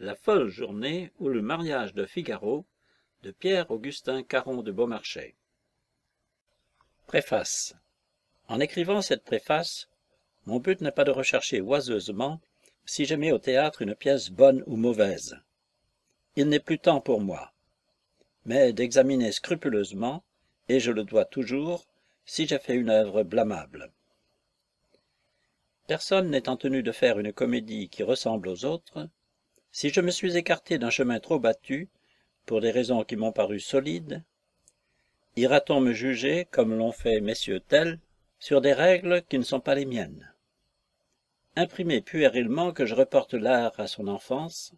la folle journée ou le mariage de Figaro de Pierre-Augustin Caron de Beaumarchais. Préface En écrivant cette préface, mon but n'est pas de rechercher oiseusement si j'ai au théâtre une pièce bonne ou mauvaise. Il n'est plus temps pour moi, mais d'examiner scrupuleusement, et je le dois toujours, si j'ai fait une œuvre blâmable. Personne n'étant tenu de faire une comédie qui ressemble aux autres, si je me suis écarté d'un chemin trop battu, pour des raisons qui m'ont paru solides, ira-t-on me juger, comme l'ont fait messieurs tels, sur des règles qui ne sont pas les miennes Imprimer puérilement que je reporte l'art à son enfance,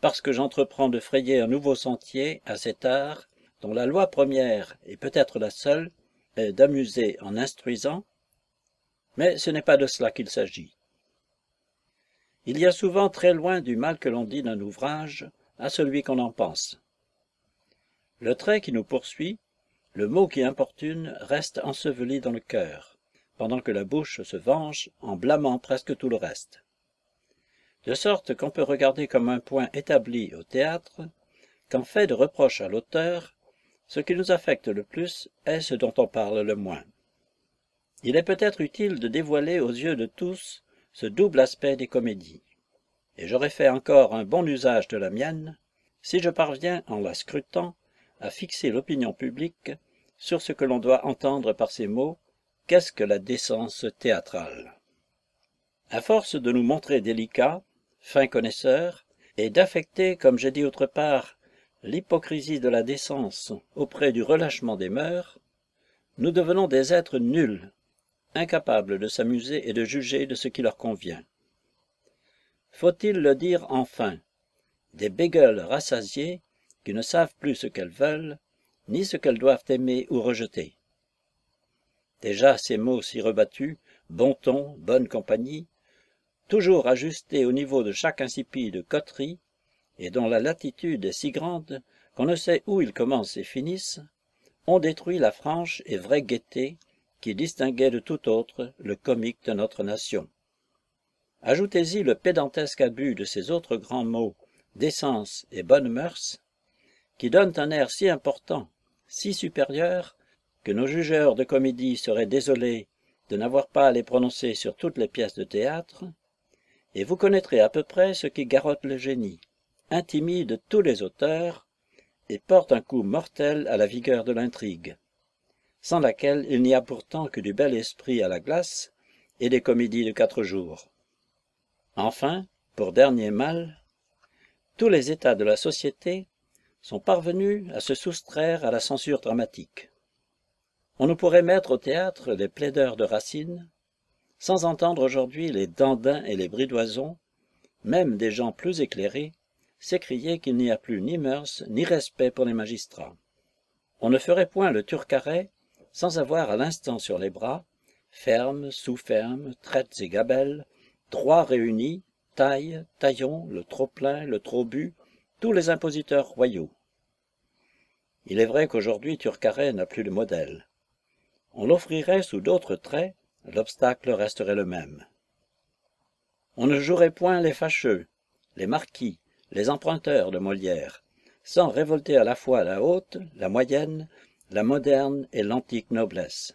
parce que j'entreprends de frayer un nouveau sentier à cet art dont la loi première, et peut-être la seule, est d'amuser en instruisant, mais ce n'est pas de cela qu'il s'agit. Il y a souvent très loin du mal que l'on dit d'un ouvrage à celui qu'on en pense. Le trait qui nous poursuit, le mot qui importune, reste enseveli dans le cœur, pendant que la bouche se venge en blâmant presque tout le reste. De sorte qu'on peut regarder comme un point établi au théâtre qu'en fait de reproche à l'auteur, ce qui nous affecte le plus est ce dont on parle le moins. Il est peut-être utile de dévoiler aux yeux de tous ce double aspect des comédies et j'aurais fait encore un bon usage de la mienne si je parviens en la scrutant à fixer l'opinion publique sur ce que l'on doit entendre par ces mots qu'est-ce que la décence théâtrale à force de nous montrer délicats fins connaisseurs et d'affecter comme j'ai dit autre part l'hypocrisie de la décence auprès du relâchement des mœurs nous devenons des êtres nuls incapables de s'amuser et de juger de ce qui leur convient. Faut-il le dire enfin Des bégueules rassasiées qui ne savent plus ce qu'elles veulent, ni ce qu'elles doivent aimer ou rejeter. Déjà ces mots si rebattus, bon ton, bonne compagnie, toujours ajustés au niveau de chaque insipide coterie, et dont la latitude est si grande qu'on ne sait où ils commencent et finissent, ont détruit la franche et vraie gaieté qui distinguait de tout autre le comique de notre nation. Ajoutez-y le pédantesque abus de ces autres grands mots décence et bonne mœurs, qui donnent un air si important, si supérieur, que nos jugeurs de comédie seraient désolés de n'avoir pas à les prononcer sur toutes les pièces de théâtre, et vous connaîtrez à peu près ce qui garotte le génie, intimide tous les auteurs, et porte un coup mortel à la vigueur de l'intrigue sans laquelle il n'y a pourtant que du bel esprit à la glace et des comédies de quatre jours enfin pour dernier mal tous les états de la société sont parvenus à se soustraire à la censure dramatique on ne pourrait mettre au théâtre les plaideurs de racine sans entendre aujourd'hui les dandins et les bridoisons même des gens plus éclairés s'écrier qu'il n'y a plus ni mœurs ni respect pour les magistrats on ne ferait point le turcaret sans avoir à l'instant sur les bras, fermes, sous-fermes, traites et gabelles, droits réunis, taille, taillon, le trop-plein, le trop-bu, tous les impositeurs royaux. Il est vrai qu'aujourd'hui Turcaret n'a plus de modèle. On l'offrirait sous d'autres traits, l'obstacle resterait le même. On ne jouerait point les fâcheux, les marquis, les emprunteurs de Molière, sans révolter à la fois la haute, la moyenne, la moderne et l'antique noblesse.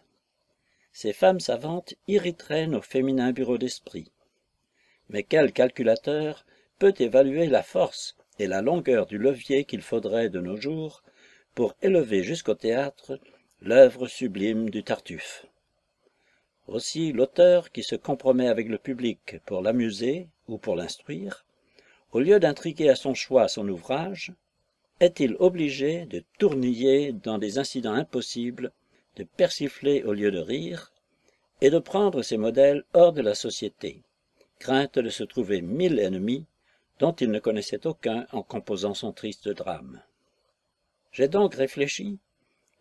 Ces femmes savantes irriteraient nos féminins bureaux d'esprit. Mais quel calculateur peut évaluer la force et la longueur du levier qu'il faudrait de nos jours pour élever jusqu'au théâtre l'œuvre sublime du Tartuffe Aussi l'auteur qui se compromet avec le public pour l'amuser ou pour l'instruire, au lieu d'intriguer à son choix son ouvrage, est-il obligé de tourniller dans des incidents impossibles, de persifler au lieu de rire, et de prendre ses modèles hors de la société, crainte de se trouver mille ennemis dont il ne connaissait aucun en composant son triste drame. J'ai donc réfléchi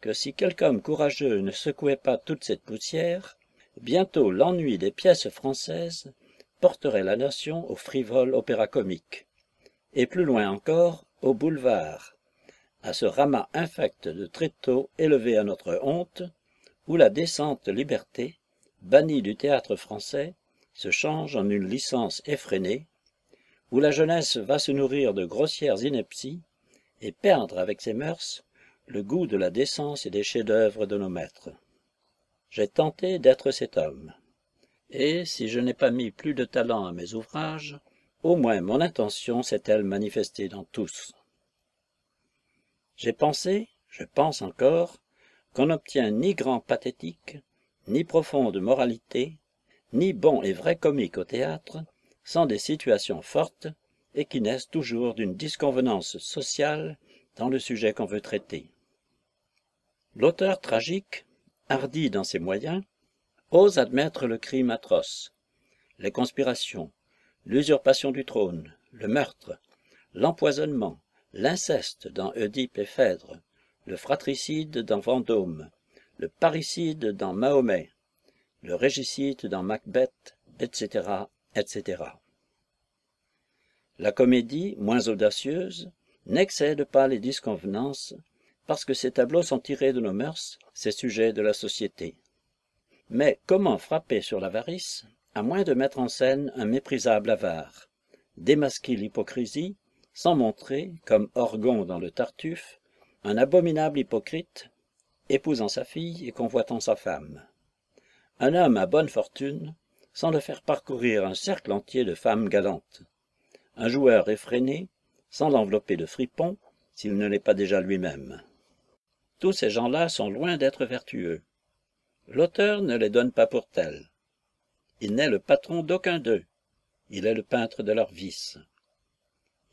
que si quelque homme courageux ne secouait pas toute cette poussière, bientôt l'ennui des pièces françaises porterait la nation au frivole opéra comique, et plus loin encore au boulevard, à ce ramas infect de tréteaux élevé à notre honte, où la décente liberté, bannie du théâtre français, se change en une licence effrénée, où la jeunesse va se nourrir de grossières inepties et perdre avec ses mœurs le goût de la décence et des chefs-d'œuvre de nos maîtres. J'ai tenté d'être cet homme, et si je n'ai pas mis plus de talent à mes ouvrages, au moins mon intention s'est-elle manifestée dans tous. J'ai pensé, je pense encore, qu'on n'obtient ni grand pathétique, ni profonde moralité, ni bon et vrai comique au théâtre, sans des situations fortes et qui naissent toujours d'une disconvenance sociale dans le sujet qu'on veut traiter. L'auteur tragique, hardi dans ses moyens, ose admettre le crime atroce, les conspirations, l'usurpation du trône, le meurtre, l'empoisonnement, l'inceste dans Oedipe et Phèdre, le fratricide dans Vendôme, le parricide dans Mahomet, le régicide dans Macbeth, etc., etc. La comédie, moins audacieuse, n'excède pas les disconvenances parce que ces tableaux sont tirés de nos mœurs, ces sujets de la société. Mais comment frapper sur l'avarice à moins de mettre en scène un méprisable avare démasquer l'hypocrisie sans montrer comme orgon dans le Tartuffe, un abominable hypocrite épousant sa fille et convoitant sa femme un homme à bonne fortune, sans le faire parcourir un cercle entier de femmes galantes un joueur effréné sans l'envelopper de fripons s'il ne l'est pas déjà lui-même tous ces gens-là sont loin d'être vertueux l'auteur ne les donne pas pour tels il n'est le patron d'aucun d'eux il est le peintre de leurs vices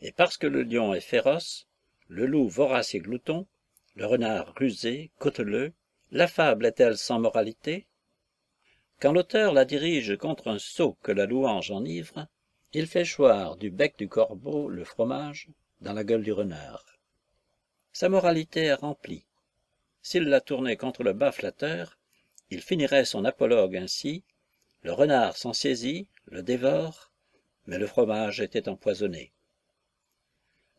et parce que le lion est féroce le loup vorace et glouton le renard rusé cauteleux la fable est-elle sans moralité quand l'auteur la dirige contre un sot que la louange enivre il fait choir du bec du corbeau le fromage dans la gueule du renard sa moralité est remplie s'il la tournait contre le bas flatteur il finirait son apologue ainsi le renard s'en saisit le dévore mais le fromage était empoisonné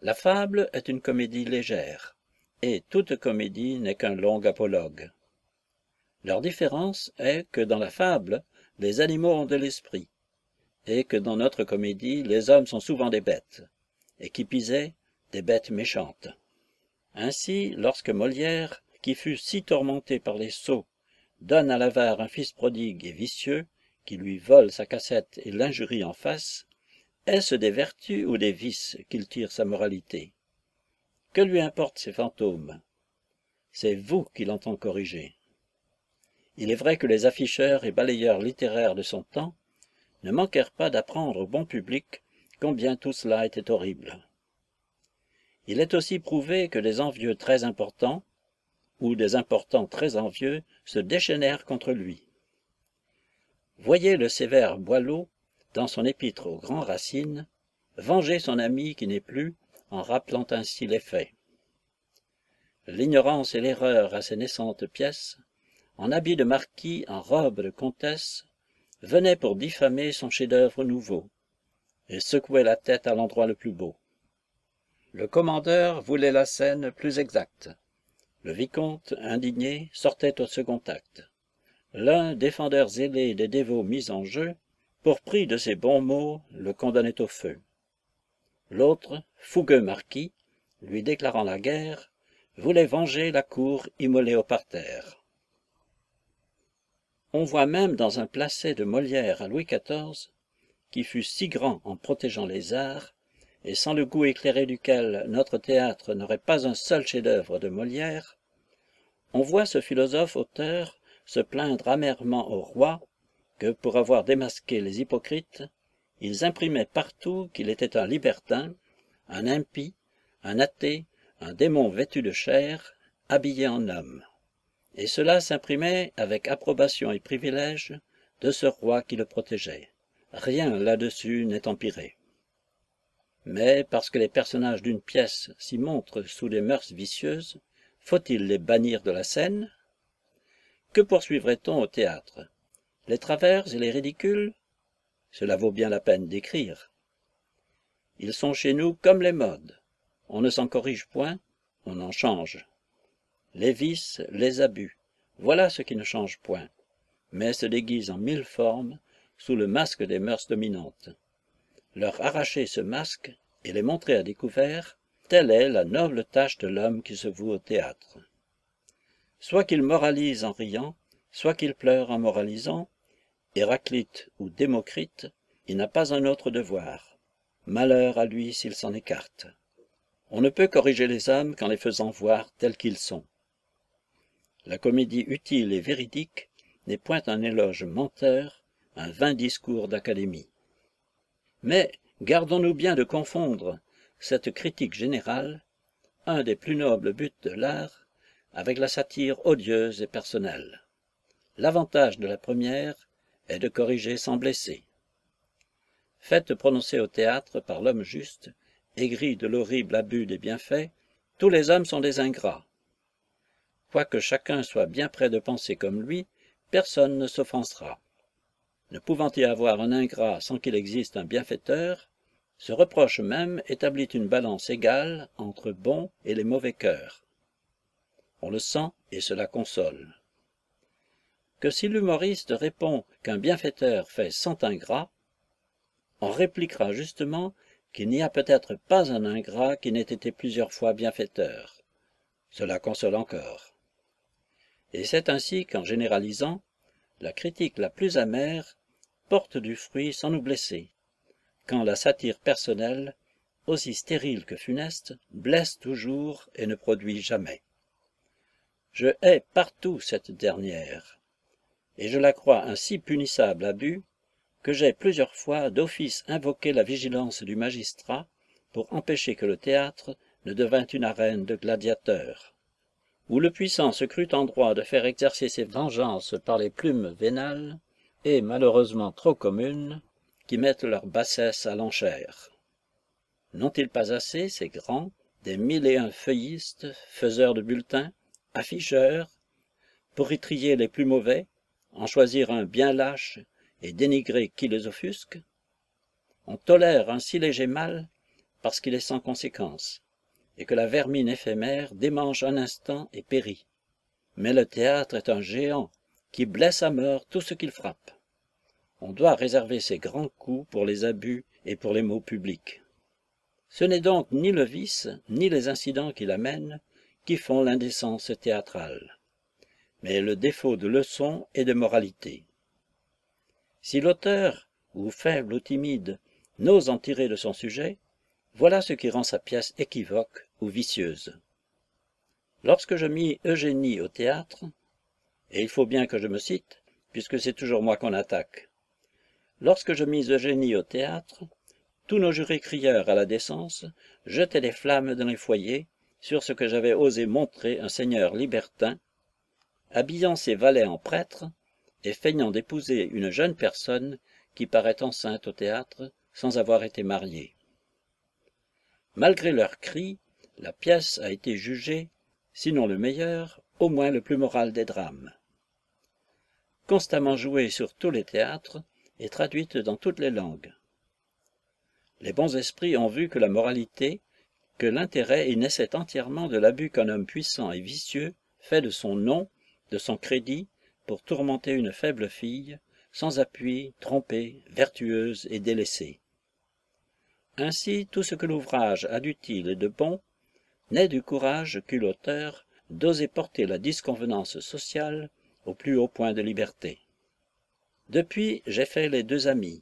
la fable est une comédie légère et toute comédie n'est qu'un long apologue leur différence est que dans la fable les animaux ont de l'esprit et que dans notre comédie les hommes sont souvent des bêtes et qui pisaient, des bêtes méchantes ainsi lorsque molière qui fut si tourmenté par les sots donne à l'avare un fils prodigue et vicieux qui lui vole sa cassette et l'injurie en face, est-ce des vertus ou des vices qu'il tire sa moralité Que lui importent ces fantômes C'est vous qui entend corriger. Il est vrai que les afficheurs et balayeurs littéraires de son temps ne manquèrent pas d'apprendre au bon public combien tout cela était horrible. Il est aussi prouvé que des envieux très importants, ou des importants très envieux, se déchaînèrent contre lui voyez le sévère boileau dans son épître aux grands racine venger son ami qui n'est plus en rappelant ainsi les faits l'ignorance et l'erreur à ses naissantes pièces en habit de marquis en robe de comtesse venaient pour diffamer son chef-d'œuvre nouveau et secouaient la tête à l'endroit le plus beau le commandeur voulait la scène plus exacte le vicomte indigné sortait au second acte l'un défendeur zélé des dévots mis en jeu pour prix de ses bons mots le condamnait au feu l'autre fougueux marquis lui déclarant la guerre voulait venger la cour immolée au parterre on voit même dans un placet de molière à louis xiv qui fut si grand en protégeant les arts et sans le goût éclairé duquel notre théâtre n'aurait pas un seul chef-d'œuvre de molière on voit ce philosophe auteur se plaindre amèrement au roi que pour avoir démasqué les hypocrites ils imprimaient partout qu'il était un libertin un impie un athée un démon vêtu de chair habillé en homme et cela s'imprimait avec approbation et privilège de ce roi qui le protégeait rien là-dessus n'est empiré mais parce que les personnages d'une pièce s'y montrent sous des mœurs vicieuses faut-il les bannir de la scène que poursuivrait on au théâtre les travers et les ridicules cela vaut bien la peine d'écrire ils sont chez nous comme les modes on ne s'en corrige point on en change les vices les abus voilà ce qui ne change point mais se déguise en mille formes sous le masque des mœurs dominantes leur arracher ce masque et les montrer à découvert telle est la noble tâche de l'homme qui se voue au théâtre soit qu'il moralise en riant soit qu'il pleure en moralisant héraclite ou démocrite il n'a pas un autre devoir malheur à lui s'il s'en écarte on ne peut corriger les âmes qu'en les faisant voir tels qu'ils sont la comédie utile et véridique n'est point un éloge menteur un vain discours d'académie mais gardons-nous bien de confondre cette critique générale un des plus nobles buts de l'art avec la satire odieuse et personnelle. L'avantage de la première est de corriger sans blesser. Faites prononcer au théâtre par l'homme juste, aigri de l'horrible abus des bienfaits, tous les hommes sont des ingrats. Quoique chacun soit bien près de penser comme lui, personne ne s'offensera. Ne pouvant y avoir un ingrat sans qu'il existe un bienfaiteur, ce reproche même établit une balance égale entre bons et les mauvais cœurs on le sent et cela console que si l'humoriste répond qu'un bienfaiteur fait cent ingrats on répliquera justement qu'il n'y a peut-être pas un ingrat qui n'ait été plusieurs fois bienfaiteur cela console encore et c'est ainsi qu'en généralisant la critique la plus amère porte du fruit sans nous blesser quand la satire personnelle aussi stérile que funeste blesse toujours et ne produit jamais je hais partout cette dernière et je la crois un si punissable abus que j'ai plusieurs fois d'office invoqué la vigilance du magistrat pour empêcher que le théâtre ne devint une arène de gladiateurs où le puissant se crut en droit de faire exercer ses vengeances par les plumes vénales et malheureusement trop communes qui mettent leur bassesse à l'enchère n'ont-ils pas assez ces grands des mille et un feuillistes faiseurs de bulletins afficheurs, pour trier les plus mauvais en choisir un bien lâche et dénigrer qui les offusque on tolère un si léger mal parce qu'il est sans conséquence et que la vermine éphémère démange un instant et périt mais le théâtre est un géant qui blesse à mort tout ce qu'il frappe on doit réserver ses grands coups pour les abus et pour les maux publics ce n'est donc ni le vice ni les incidents qui l'amènent qui font l'indécence théâtrale mais le défaut de leçon et de moralité si l'auteur ou faible ou timide n'ose en tirer de son sujet voilà ce qui rend sa pièce équivoque ou vicieuse lorsque je mis eugénie au théâtre et il faut bien que je me cite puisque c'est toujours moi qu'on attaque lorsque je mis eugénie au théâtre tous nos jurés crieurs à la décence jetaient des flammes dans les foyers sur ce que j'avais osé montrer un seigneur libertin, habillant ses valets en prêtres et feignant d'épouser une jeune personne qui paraît enceinte au théâtre sans avoir été mariée. Malgré leurs cris, la pièce a été jugée, sinon le meilleur, au moins le plus moral des drames. Constamment jouée sur tous les théâtres et traduite dans toutes les langues. Les bons esprits ont vu que la moralité, que l'intérêt y naissait entièrement de l'abus qu'un homme puissant et vicieux fait de son nom de son crédit pour tourmenter une faible fille sans appui trompée vertueuse et délaissée ainsi tout ce que l'ouvrage a d'utile et de bon naît du courage qu'eut l'auteur d'oser porter la disconvenance sociale au plus haut point de liberté depuis j'ai fait les deux amis,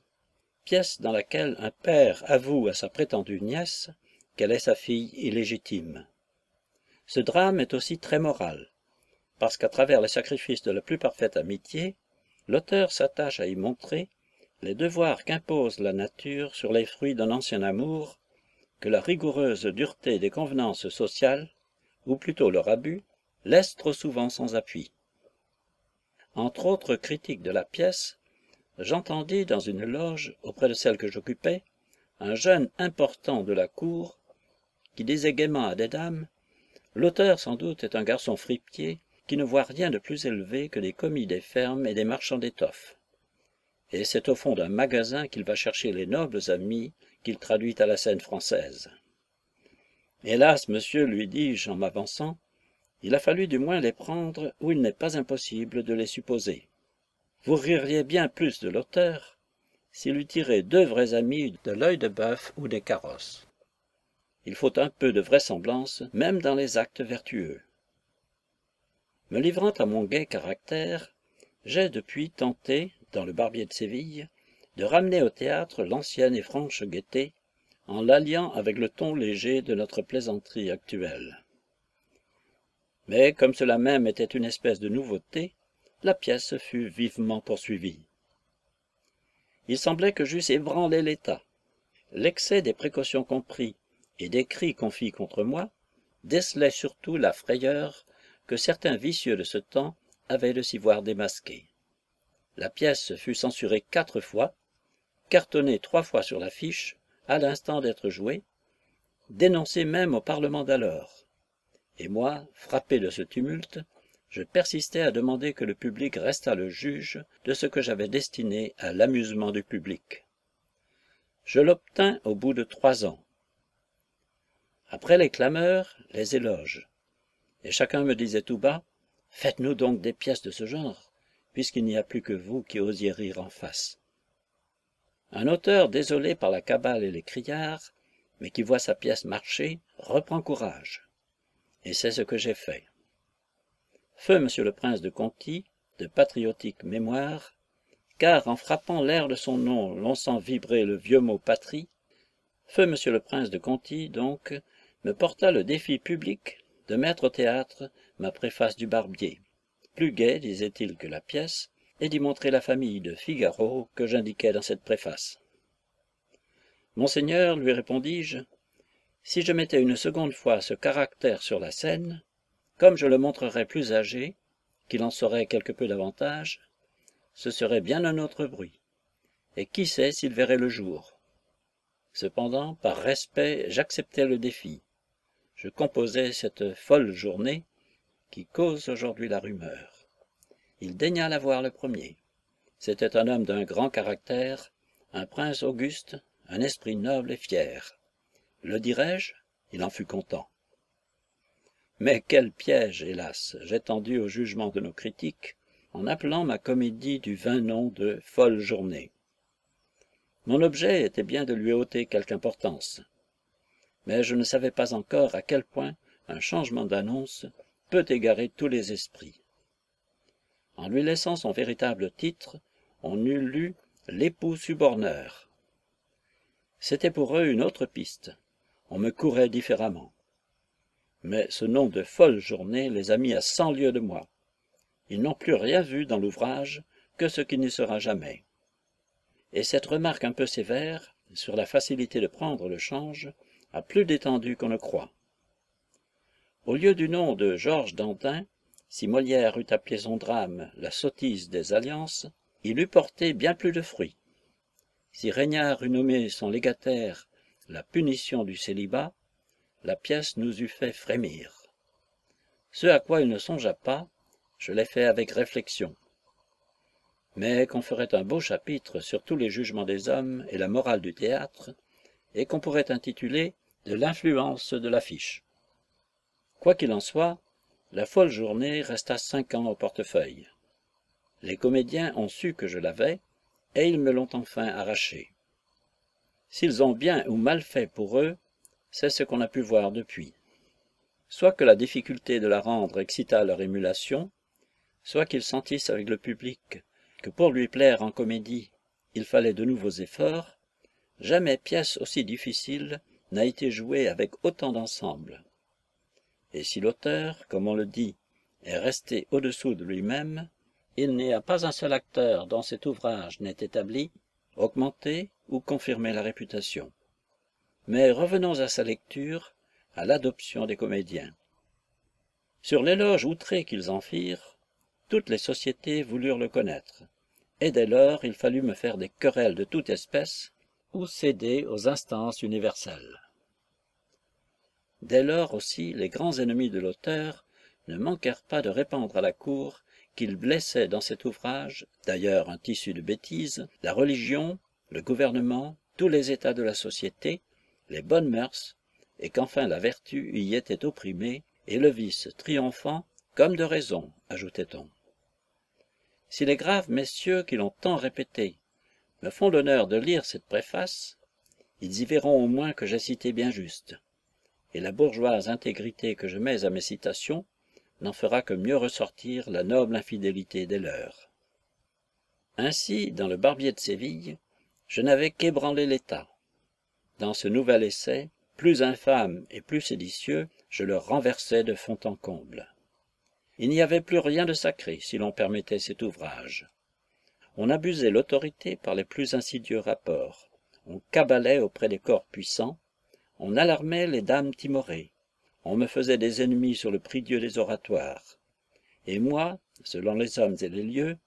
pièce dans laquelle un père avoue à sa prétendue nièce qu'elle est sa fille illégitime. Ce drame est aussi très moral, parce qu'à travers les sacrifices de la plus parfaite amitié, l'auteur s'attache à y montrer les devoirs qu'impose la nature sur les fruits d'un ancien amour que la rigoureuse dureté des convenances sociales, ou plutôt leur abus, laisse trop souvent sans appui. Entre autres critiques de la pièce, j'entendis dans une loge auprès de celle que j'occupais un jeune important de la cour qui disait gaiement à des dames, « l'auteur sans doute est un garçon fripier qui ne voit rien de plus élevé que des commis des fermes et des marchands d'étoffes et c'est au fond d'un magasin qu'il va chercher les nobles amis qu'il traduit à la scène française hélas monsieur lui dis-je en m'avançant il a fallu du moins les prendre où il n'est pas impossible de les supposer vous ririez bien plus de l'auteur s'il eût tiré deux vrais amis de l'œil de bœuf ou des carrosses il faut un peu de vraisemblance même dans les actes vertueux me livrant à mon gai caractère j'ai depuis tenté dans le barbier de séville de ramener au théâtre l'ancienne et franche gaieté en l'alliant avec le ton léger de notre plaisanterie actuelle mais comme cela même était une espèce de nouveauté la pièce fut vivement poursuivie il semblait que j'eusse ébranlé l'état l'excès des précautions compris et des cris qu'on fit contre moi décelaient surtout la frayeur que certains vicieux de ce temps avaient de s'y voir démasquer la pièce fut censurée quatre fois cartonnée trois fois sur l'affiche à l'instant d'être jouée dénoncée même au parlement d'alors et moi frappé de ce tumulte je persistais à demander que le public restât le juge de ce que j'avais destiné à l'amusement du public je l'obtins au bout de trois ans après les clameurs les éloges et chacun me disait tout bas faites-nous donc des pièces de ce genre puisqu'il n'y a plus que vous qui osiez rire en face un auteur désolé par la cabale et les criards mais qui voit sa pièce marcher reprend courage et c'est ce que j'ai fait feu monsieur le prince de conti de patriotique mémoire car en frappant l'air de son nom l'on sent vibrer le vieux mot patrie feu monsieur le prince de conti donc me porta le défi public de mettre au théâtre ma préface du barbier plus gaie disait-il que la pièce et d'y montrer la famille de figaro que j'indiquais dans cette préface monseigneur lui répondis-je si je mettais une seconde fois ce caractère sur la scène comme je le montrerais plus âgé qu'il en saurait quelque peu davantage ce serait bien un autre bruit et qui sait s'il verrait le jour cependant par respect j'acceptai le défi je composais cette folle journée qui cause aujourd'hui la rumeur il daigna la voir le premier c'était un homme d'un grand caractère un prince auguste un esprit noble et fier le dirai-je il en fut content mais quel piège hélas j'ai tendu au jugement de nos critiques en appelant ma comédie du vain nom de folle journée mon objet était bien de lui ôter quelque importance mais je ne savais pas encore à quel point un changement d'annonce peut égarer tous les esprits en lui laissant son véritable titre on eût lu l'époux suborneur c'était pour eux une autre piste on me courait différemment mais ce nom de folle journée les a mis à cent lieues de moi ils n'ont plus rien vu dans l'ouvrage que ce qui n'y sera jamais et cette remarque un peu sévère sur la facilité de prendre le change a plus d'étendue qu'on ne croit au lieu du nom de georges dantin si molière eût appelé son drame la sottise des alliances il eût porté bien plus de fruits. si régnard eût nommé son légataire la punition du célibat la pièce nous eût fait frémir ce à quoi il ne songea pas je l'ai fait avec réflexion mais qu'on ferait un beau chapitre sur tous les jugements des hommes et la morale du théâtre et qu'on pourrait intituler de l'influence de l'affiche. Quoi qu'il en soit, la folle journée resta cinq ans au portefeuille. Les comédiens ont su que je l'avais, et ils me l'ont enfin arraché. S'ils ont bien ou mal fait pour eux, c'est ce qu'on a pu voir depuis. Soit que la difficulté de la rendre excita leur émulation, soit qu'ils sentissent avec le public que pour lui plaire en comédie, il fallait de nouveaux efforts, jamais pièce aussi difficile n'a été joué avec autant d'ensemble. Et si l'auteur, comme on le dit, est resté au-dessous de lui-même, il n'y a pas un seul acteur dont cet ouvrage n'est établi, augmenté ou confirmé la réputation. Mais revenons à sa lecture, à l'adoption des comédiens. Sur l'éloge outré qu'ils en firent, toutes les sociétés voulurent le connaître, et dès lors il fallut me faire des querelles de toute espèce ou céder aux instances universelles. Dès lors aussi, les grands ennemis de l'auteur ne manquèrent pas de répandre à la cour qu'il blessait dans cet ouvrage, d'ailleurs un tissu de bêtises, la religion, le gouvernement, tous les états de la société, les bonnes mœurs, et qu'enfin la vertu y était opprimée, et le vice triomphant, comme de raison, ajoutait-on. Si les graves messieurs qui l'ont tant répété me font l'honneur de lire cette préface ils y verront au moins que j'ai cité bien juste et la bourgeoise intégrité que je mets à mes citations n'en fera que mieux ressortir la noble infidélité des leurs ainsi dans le barbier de séville je n'avais qu'ébranlé l'état dans ce nouvel essai plus infâme et plus séditieux je le renversais de fond en comble il n'y avait plus rien de sacré si l'on permettait cet ouvrage on abusait l'autorité par les plus insidieux rapports on cabalait auprès des corps puissants on alarmait les dames timorées on me faisait des ennemis sur le prie-dieu des oratoires et moi selon les hommes et les lieux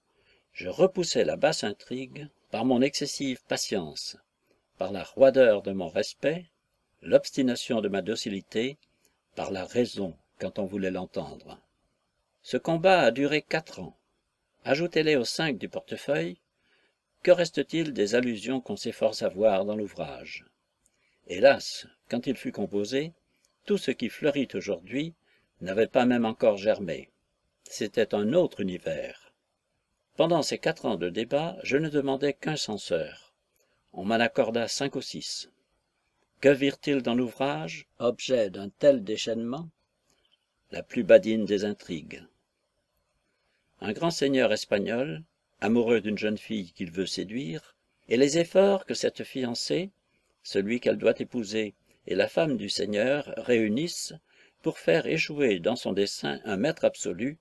je repoussais la basse intrigue par mon excessive patience par la roideur de mon respect l'obstination de ma docilité par la raison quand on voulait l'entendre ce combat a duré quatre ans ajoutez-les aux cinq du portefeuille que reste-t-il des allusions qu'on s'efforce à voir dans l'ouvrage hélas quand il fut composé tout ce qui fleurit aujourd'hui n'avait pas même encore germé c'était un autre univers pendant ces quatre ans de débat je ne demandais qu'un censeur on m'en accorda cinq ou six que virent-ils dans l'ouvrage objet d'un tel déchaînement la plus badine des intrigues un grand seigneur espagnol amoureux d'une jeune fille qu'il veut séduire et les efforts que cette fiancée celui qu'elle doit épouser et la femme du seigneur réunissent pour faire échouer dans son dessein un maître absolu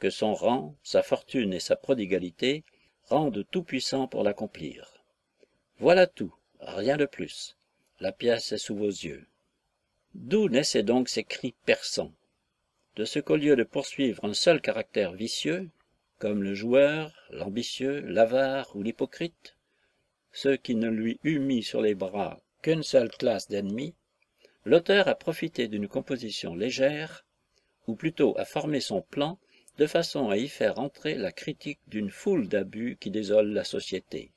que son rang sa fortune et sa prodigalité rendent tout-puissant pour l'accomplir voilà tout rien de plus la pièce est sous vos yeux d'où naissaient donc ces cris perçants de ce qu'au lieu de poursuivre un seul caractère vicieux comme le joueur l'ambitieux l'avare ou l'hypocrite ce qui ne lui eût mis sur les bras qu'une seule classe d'ennemis l'auteur a profité d'une composition légère ou plutôt a formé son plan de façon à y faire entrer la critique d'une foule d'abus qui désolent la société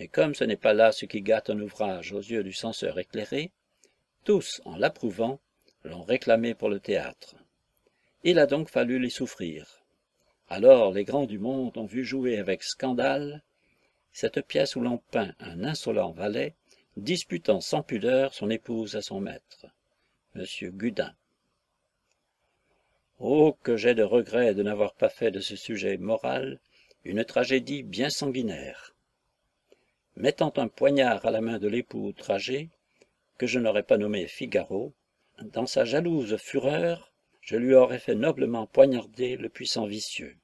Et comme ce n'est pas là ce qui gâte un ouvrage aux yeux du censeur éclairé tous en l'approuvant l'ont réclamé pour le théâtre il a donc fallu les souffrir alors les grands du monde ont vu jouer avec scandale cette pièce où l'on peint un insolent valet disputant sans pudeur son épouse à son maître, M. Gudin. Oh, que j'ai de regrets de n'avoir pas fait de ce sujet moral une tragédie bien sanguinaire. Mettant un poignard à la main de l'époux outragé, que je n'aurais pas nommé Figaro, dans sa jalouse fureur, je lui aurais fait noblement poignarder le puissant vicieux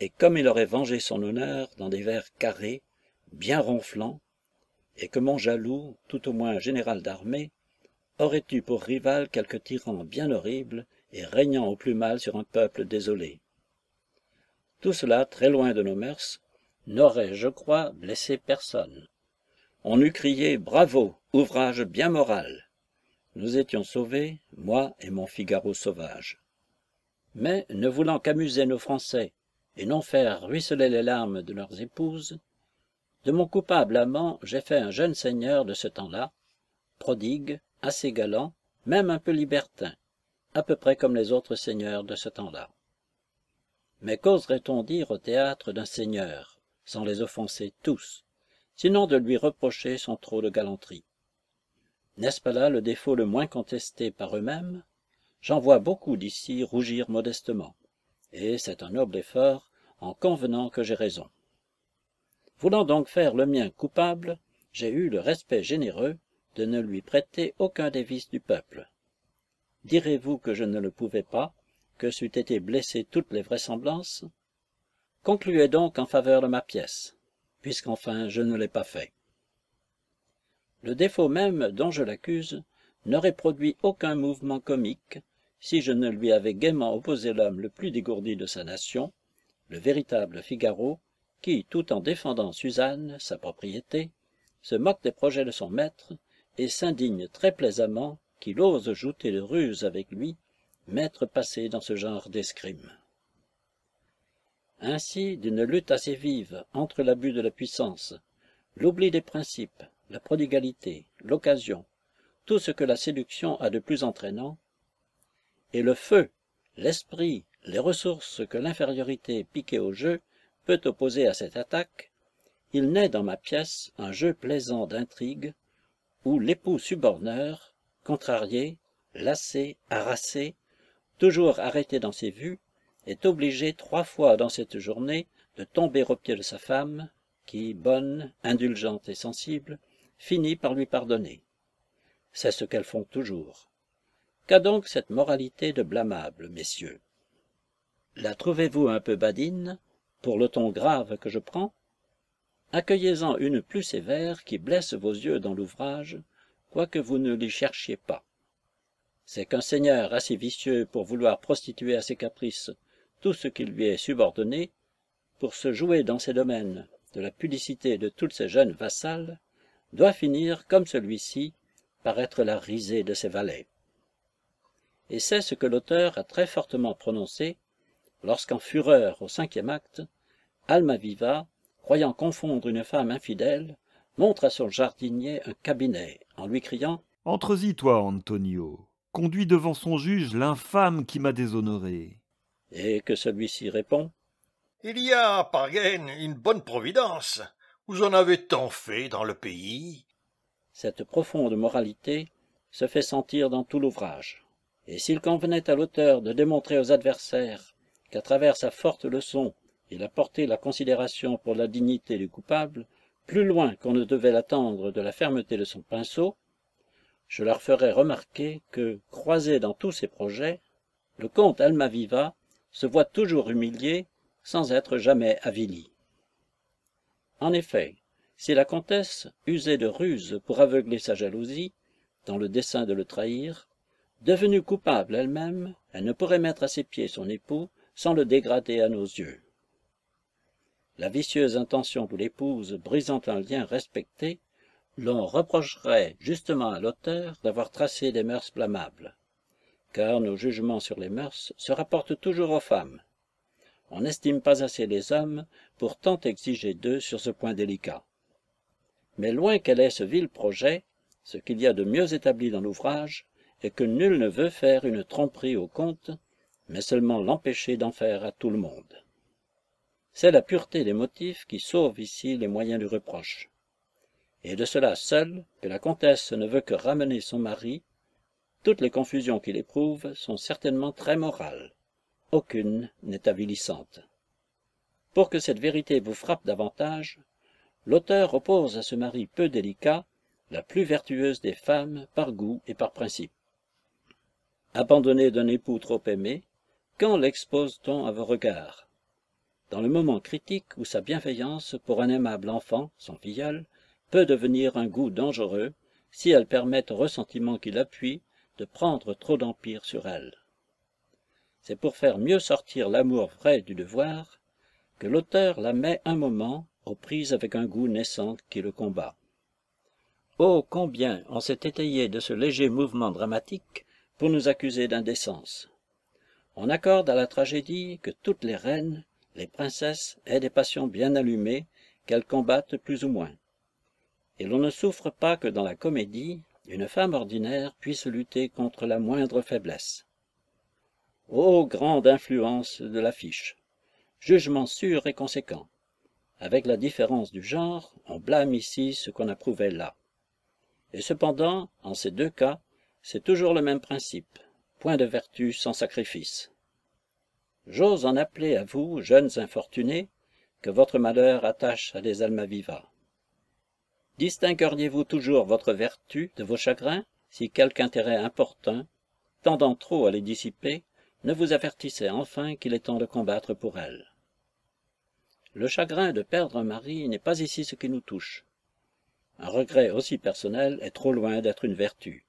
et comme il aurait vengé son honneur dans des vers carrés bien ronflants et que mon jaloux tout au moins général d'armée aurait eu pour rival quelque tyran bien horrible et régnant au plus mal sur un peuple désolé tout cela très loin de nos mœurs n'aurait je crois blessé personne on eût crié bravo ouvrage bien moral nous étions sauvés moi et mon figaro sauvage mais ne voulant qu'amuser nos français et non faire ruisseler les larmes de leurs épouses de mon coupable amant j'ai fait un jeune seigneur de ce temps-là prodigue assez galant même un peu libertin à peu près comme les autres seigneurs de ce temps-là mais quoserait on dire au théâtre d'un seigneur sans les offenser tous sinon de lui reprocher son trop de galanterie n'est-ce pas là le défaut le moins contesté par eux-mêmes j'en vois beaucoup d'ici rougir modestement et c'est un noble effort en convenant que j'ai raison voulant donc faire le mien coupable j'ai eu le respect généreux de ne lui prêter aucun des vices du peuple direz-vous que je ne le pouvais pas que c'eût été blesser toutes les vraisemblances concluez donc en faveur de ma pièce puisqu'enfin je ne l'ai pas fait le défaut même dont je l'accuse n'aurait produit aucun mouvement comique si je ne lui avais gaiement opposé l'homme le plus dégourdi de sa nation le véritable figaro qui tout en défendant suzanne sa propriété se moque des projets de son maître et s'indigne très plaisamment qu'il ose jouter de ruse avec lui maître passé dans ce genre d'escrime ainsi d'une lutte assez vive entre l'abus de la puissance l'oubli des principes la prodigalité l'occasion tout ce que la séduction a de plus entraînant et le feu l'esprit les ressources que l'infériorité piquée au jeu peut opposer à cette attaque il naît dans ma pièce un jeu plaisant d'intrigue où l'époux suborneur contrarié lassé harassé toujours arrêté dans ses vues est obligé trois fois dans cette journée de tomber aux pieds de sa femme qui bonne indulgente et sensible finit par lui pardonner c'est ce qu'elles font toujours qu'a donc cette moralité de blâmable messieurs la trouvez-vous un peu badine pour le ton grave que je prends accueillez en une plus sévère qui blesse vos yeux dans l'ouvrage quoique vous ne l'y cherchiez pas c'est qu'un seigneur assez vicieux pour vouloir prostituer à ses caprices tout ce qui lui est subordonné pour se jouer dans ses domaines de la publicité de toutes ses jeunes vassales doit finir comme celui-ci par être la risée de ses valets et c'est ce que l'auteur a très fortement prononcé lorsqu'en fureur au cinquième acte almaviva croyant confondre une femme infidèle montre à son jardinier un cabinet en lui criant entrez y toi antonio conduis devant son juge l'infâme qui m'a déshonoré et que celui-ci répond il y a par gain, une bonne providence vous en avez tant fait dans le pays cette profonde moralité se fait sentir dans tout l'ouvrage et s'il convenait à l'auteur de démontrer aux adversaires qu'à travers sa forte leçon il a porté la considération pour la dignité du coupable plus loin qu'on ne devait l'attendre de la fermeté de son pinceau je leur ferai remarquer que croisé dans tous ses projets le comte almaviva se voit toujours humilié sans être jamais avili en effet si la comtesse usait de ruse pour aveugler sa jalousie dans le dessein de le trahir devenue coupable elle-même elle ne pourrait mettre à ses pieds son époux sans le dégrader à nos yeux la vicieuse intention de l'épouse brisant un lien respecté l'on reprocherait justement à l'auteur d'avoir tracé des mœurs blâmables car nos jugements sur les mœurs se rapportent toujours aux femmes on n'estime pas assez les hommes pour tant exiger d'eux sur ce point délicat mais loin qu'elle ait ce vil projet ce qu'il y a de mieux établi dans l'ouvrage et que nul ne veut faire une tromperie au comte, mais seulement l'empêcher d'en faire à tout le monde. C'est la pureté des motifs qui sauve ici les moyens du reproche. Et de cela seul que la comtesse ne veut que ramener son mari, toutes les confusions qu'il éprouve sont certainement très morales. Aucune n'est avilissante. Pour que cette vérité vous frappe davantage, l'auteur oppose à ce mari peu délicat la plus vertueuse des femmes par goût et par principe. Abandonné d'un époux trop aimé, quand l'expose-t-on à vos regards Dans le moment critique où sa bienveillance pour un aimable enfant, son filleul, peut devenir un goût dangereux, si elle permet au ressentiment qui l'appuie de prendre trop d'empire sur elle. C'est pour faire mieux sortir l'amour vrai du devoir que l'auteur la met un moment aux prises avec un goût naissant qui le combat. Oh combien on s'est étayé de ce léger mouvement dramatique pour nous accuser d'indécence on accorde à la tragédie que toutes les reines les princesses aient des passions bien allumées qu'elles combattent plus ou moins et l'on ne souffre pas que dans la comédie une femme ordinaire puisse lutter contre la moindre faiblesse ô grande influence de l'affiche jugement sûr et conséquent avec la différence du genre on blâme ici ce qu'on approuvait là et cependant en ces deux cas c'est toujours le même principe point de vertu sans sacrifice j'ose en appeler à vous jeunes infortunés que votre malheur attache à des vivas. distingueriez vous toujours votre vertu de vos chagrins si quelque intérêt important, tendant trop à les dissiper ne vous avertissait enfin qu'il est temps de combattre pour elle le chagrin de perdre un mari n'est pas ici ce qui nous touche un regret aussi personnel est trop loin d'être une vertu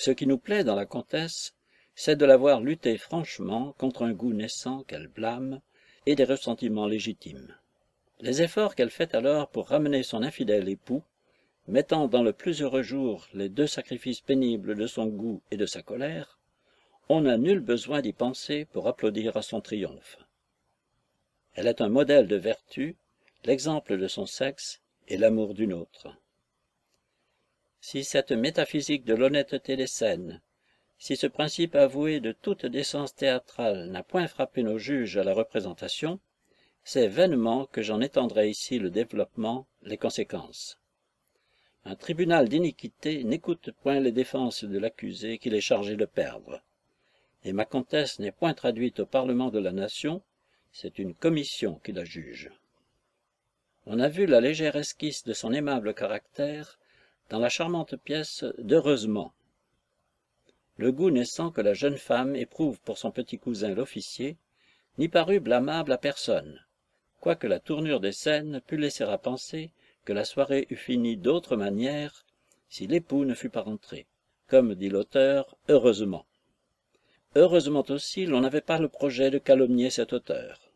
ce qui nous plaît dans la comtesse c'est de la voir lutter franchement contre un goût naissant qu'elle blâme et des ressentiments légitimes les efforts qu'elle fait alors pour ramener son infidèle époux mettant dans le plus heureux jour les deux sacrifices pénibles de son goût et de sa colère on n'a nul besoin d'y penser pour applaudir à son triomphe elle est un modèle de vertu l'exemple de son sexe et l'amour d'une autre si cette métaphysique de l'honnêteté des scènes, si ce principe avoué de toute décence théâtrale n'a point frappé nos juges à la représentation, c'est vainement que j'en étendrai ici le développement, les conséquences. Un tribunal d'iniquité n'écoute point les défenses de l'accusé qu'il est chargé de perdre. Et ma comtesse n'est point traduite au Parlement de la Nation, c'est une commission qui la juge. On a vu la légère esquisse de son aimable caractère, dans la charmante pièce d'heureusement le goût naissant que la jeune femme éprouve pour son petit cousin l'officier n'y parut blâmable à personne quoique la tournure des scènes pût laisser à penser que la soirée eût fini d'autre manière si l'époux ne fût pas rentré comme dit l'auteur heureusement heureusement aussi l'on n'avait pas le projet de calomnier cet auteur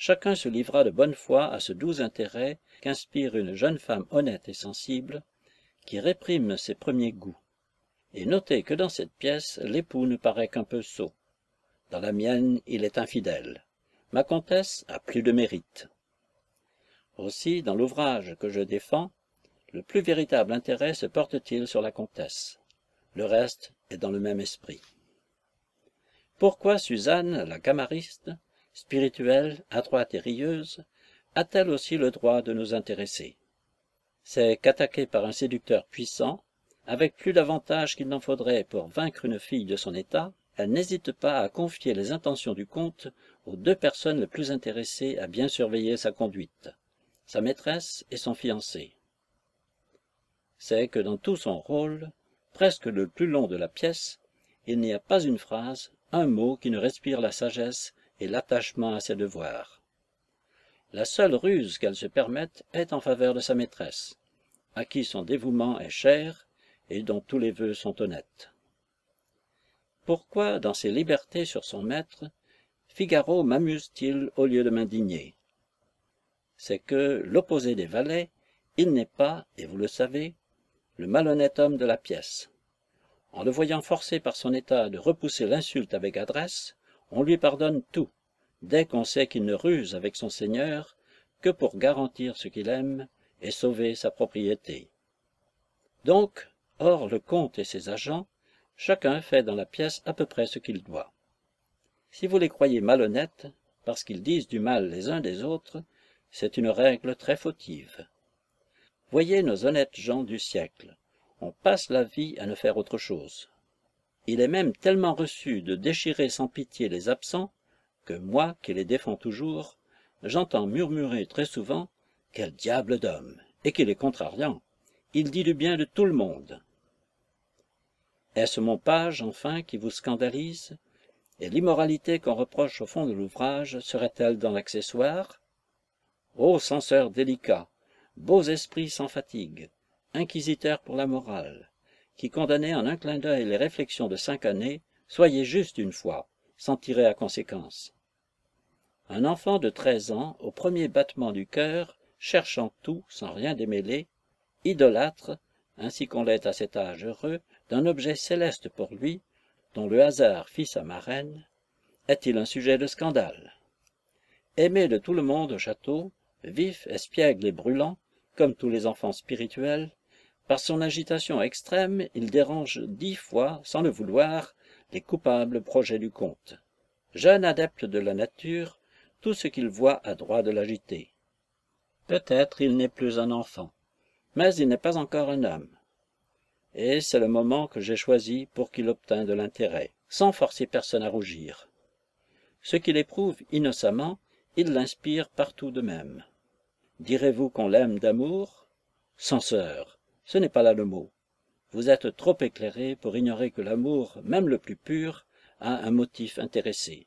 chacun se livra de bonne foi à ce doux intérêt qu'inspire une jeune femme honnête et sensible qui réprime ses premiers goûts et notez que dans cette pièce l'époux ne paraît qu'un peu sot dans la mienne il est infidèle ma comtesse a plus de mérite aussi dans l'ouvrage que je défends le plus véritable intérêt se porte-t-il sur la comtesse le reste est dans le même esprit pourquoi suzanne la camariste spirituelle adroite et rieuse a-t-elle aussi le droit de nous intéresser c'est qu'attaquée par un séducteur puissant avec plus d'avantages qu'il n'en faudrait pour vaincre une fille de son état elle n'hésite pas à confier les intentions du comte aux deux personnes les plus intéressées à bien surveiller sa conduite sa maîtresse et son fiancé c'est que dans tout son rôle presque le plus long de la pièce il n'y a pas une phrase un mot qui ne respire la sagesse et l'attachement à ses devoirs. La seule ruse qu'elle se permette est en faveur de sa maîtresse, à qui son dévouement est cher et dont tous les vœux sont honnêtes. Pourquoi, dans ses libertés sur son maître, Figaro m'amuse-t-il au lieu de m'indigner C'est que, l'opposé des valets, il n'est pas, et vous le savez, le malhonnête homme de la pièce. En le voyant forcé par son état de repousser l'insulte avec adresse, on lui pardonne tout dès qu'on sait qu'il ne ruse avec son seigneur que pour garantir ce qu'il aime et sauver sa propriété donc hors le comte et ses agents chacun fait dans la pièce à peu près ce qu'il doit si vous les croyez malhonnêtes parce qu'ils disent du mal les uns des autres c'est une règle très fautive voyez nos honnêtes gens du siècle on passe la vie à ne faire autre chose il est même tellement reçu de déchirer sans pitié les absents que moi qui les défends toujours j'entends murmurer très souvent quel diable d'homme et qu'il est contrariant il dit du bien de tout le monde est-ce mon page enfin qui vous scandalise et l'immoralité qu'on reproche au fond de l'ouvrage serait-elle dans l'accessoire ô censeur délicat, beaux esprits sans fatigue inquisiteur pour la morale qui condamnait en un clin d'œil les réflexions de cinq années soyez juste une fois sans tirer à conséquence un enfant de treize ans au premier battement du cœur cherchant tout sans rien démêler idolâtre ainsi qu'on l'est à cet âge heureux d'un objet céleste pour lui dont le hasard fit sa marraine est-il un sujet de scandale aimé de tout le monde au château vif espiègle et brûlant comme tous les enfants spirituels par son agitation extrême il dérange dix fois sans le vouloir les coupables projets du comte jeune adepte de la nature tout ce qu'il voit a droit de l'agiter peut-être il n'est plus un enfant mais il n'est pas encore un homme et c'est le moment que j'ai choisi pour qu'il obtînt de l'intérêt sans forcer personne à rougir ce qu'il éprouve innocemment il l'inspire partout de même direz-vous qu'on l'aime d'amour censeur ce n'est pas là le mot vous êtes trop éclairé pour ignorer que l'amour même le plus pur a un motif intéressé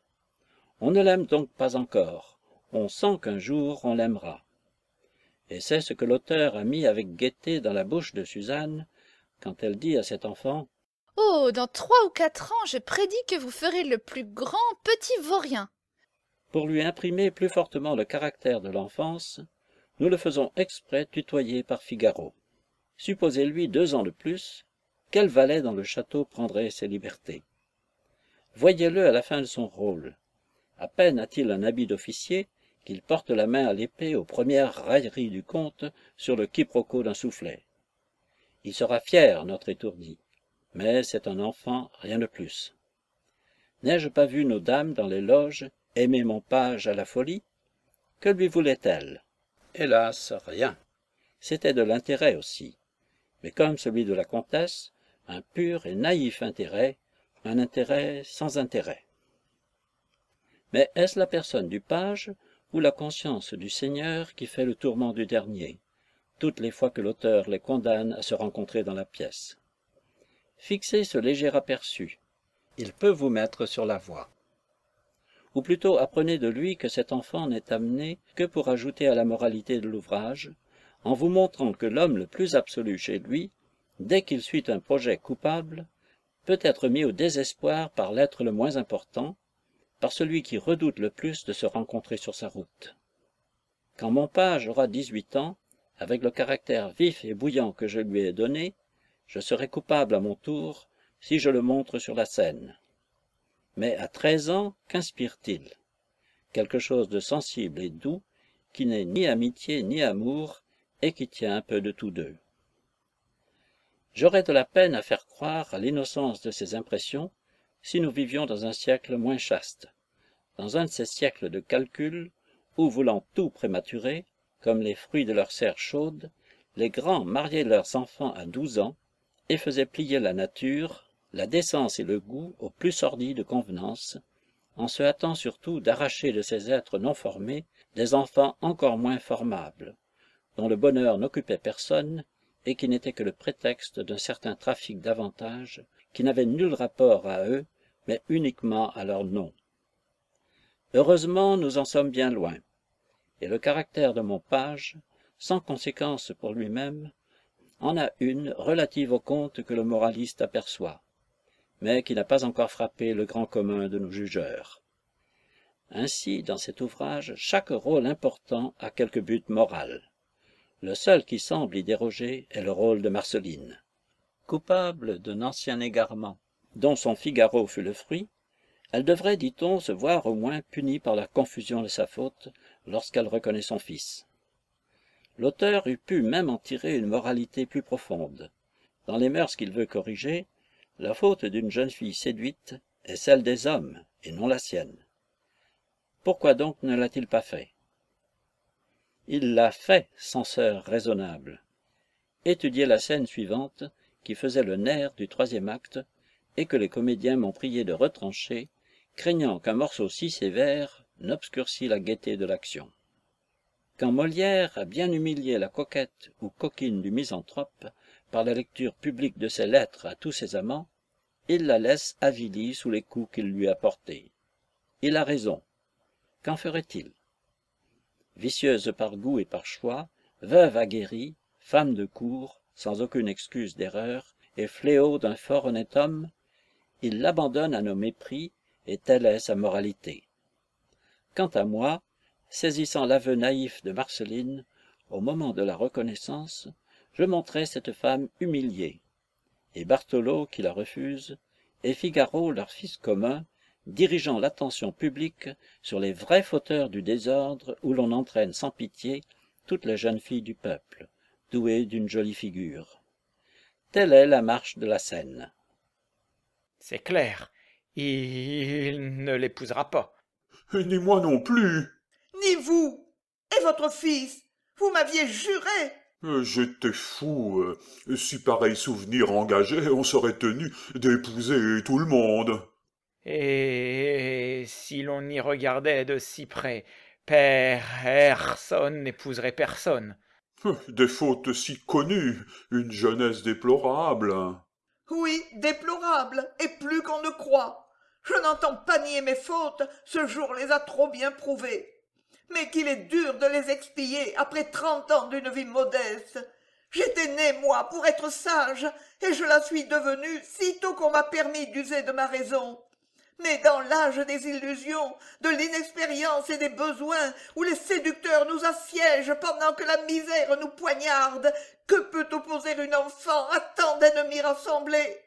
on ne l'aime donc pas encore on sent qu'un jour on l'aimera et c'est ce que l'auteur a mis avec gaieté dans la bouche de suzanne quand elle dit à cet enfant oh dans trois ou quatre ans je prédis que vous ferez le plus grand petit vaurien pour lui imprimer plus fortement le caractère de l'enfance nous le faisons exprès tutoyer par figaro supposez-lui deux ans de plus quel valet dans le château prendrait ses libertés voyez-le à la fin de son rôle à peine a-t-il un habit d'officier qu'il porte la main à l'épée aux premières railleries du comte sur le quiproquo d'un soufflet il sera fier notre étourdi mais c'est un enfant rien de plus n'ai-je pas vu nos dames dans les loges aimer mon page à la folie que lui voulait-elle hélas rien c'était de l'intérêt aussi mais comme celui de la comtesse, un pur et naïf intérêt, un intérêt sans intérêt. Mais est-ce la personne du page ou la conscience du Seigneur qui fait le tourment du dernier, toutes les fois que l'auteur les condamne à se rencontrer dans la pièce Fixez ce léger aperçu, il peut vous mettre sur la voie. Ou plutôt apprenez de lui que cet enfant n'est amené que pour ajouter à la moralité de l'ouvrage, en vous montrant que l'homme le plus absolu chez lui dès qu'il suit un projet coupable peut être mis au désespoir par l'être le moins important par celui qui redoute le plus de se rencontrer sur sa route quand mon page aura dix-huit ans avec le caractère vif et bouillant que je lui ai donné je serai coupable à mon tour si je le montre sur la scène mais à treize ans quinspire t il quelque chose de sensible et doux qui n'est ni amitié ni amour et qui tient un peu de tous deux j'aurais de la peine à faire croire à l'innocence de ces impressions si nous vivions dans un siècle moins chaste dans un de ces siècles de calcul où voulant tout prématurer comme les fruits de leur serre chaude les grands mariaient leurs enfants à douze ans et faisaient plier la nature la décence et le goût aux plus sordides convenances en se hâtant surtout d'arracher de ces êtres non formés des enfants encore moins formables dont le bonheur n'occupait personne et qui n'était que le prétexte d'un certain trafic d'avantages qui n'avait nul rapport à eux mais uniquement à leur nom heureusement nous en sommes bien loin et le caractère de mon page sans conséquence pour lui-même en a une relative au compte que le moraliste aperçoit mais qui n'a pas encore frappé le grand commun de nos jugeurs ainsi dans cet ouvrage chaque rôle important a quelque but moral le seul qui semble y déroger est le rôle de marceline coupable d'un ancien égarement dont son figaro fut le fruit elle devrait dit-on se voir au moins punie par la confusion de sa faute lorsqu'elle reconnaît son fils l'auteur eût pu même en tirer une moralité plus profonde dans les mœurs qu'il veut corriger la faute d'une jeune fille séduite est celle des hommes et non la sienne pourquoi donc ne l'a-t-il pas fait il l'a fait censeur raisonnable étudiez la scène suivante qui faisait le nerf du troisième acte et que les comédiens m'ont prié de retrancher craignant qu'un morceau si sévère n'obscurcit la gaieté de l'action quand molière a bien humilié la coquette ou coquine du misanthrope par la lecture publique de ses lettres à tous ses amants il la laisse avilie sous les coups qu'il lui a portés il a raison qu'en ferait-il vicieuse par goût et par choix veuve aguerrie femme de cour sans aucune excuse d'erreur et fléau d'un fort honnête homme il l'abandonne à nos mépris et telle est sa moralité quant à moi saisissant l'aveu naïf de marceline au moment de la reconnaissance je montrais cette femme humiliée et Bartolo qui la refuse et figaro leur fils commun dirigeant l'attention publique sur les vrais fauteurs du désordre où l'on entraîne sans pitié toutes les jeunes filles du peuple douées d'une jolie figure telle est la marche de la scène. « c'est clair il ne l'épousera pas ni moi non plus ni vous et votre fils vous m'aviez juré euh, J'étais fou. Euh. Si pareil souvenir engageait, on serait tenu d'épouser tout le monde. Et si l'on y regardait de si près, personne n'épouserait personne. Des fautes si connues, une jeunesse déplorable. Oui, déplorable, et plus qu'on ne croit. Je n'entends pas nier mes fautes, ce jour les a trop bien prouvées. Mais qu'il est dur de les expier après trente ans d'une vie modeste. J'étais née, moi, pour être sage, et je la suis devenue sitôt qu'on m'a permis d'user de ma raison mais dans l'âge des illusions, de l'inexpérience et des besoins, où les séducteurs nous assiègent pendant que la misère nous poignarde, que peut opposer une enfant à tant d'ennemis rassemblés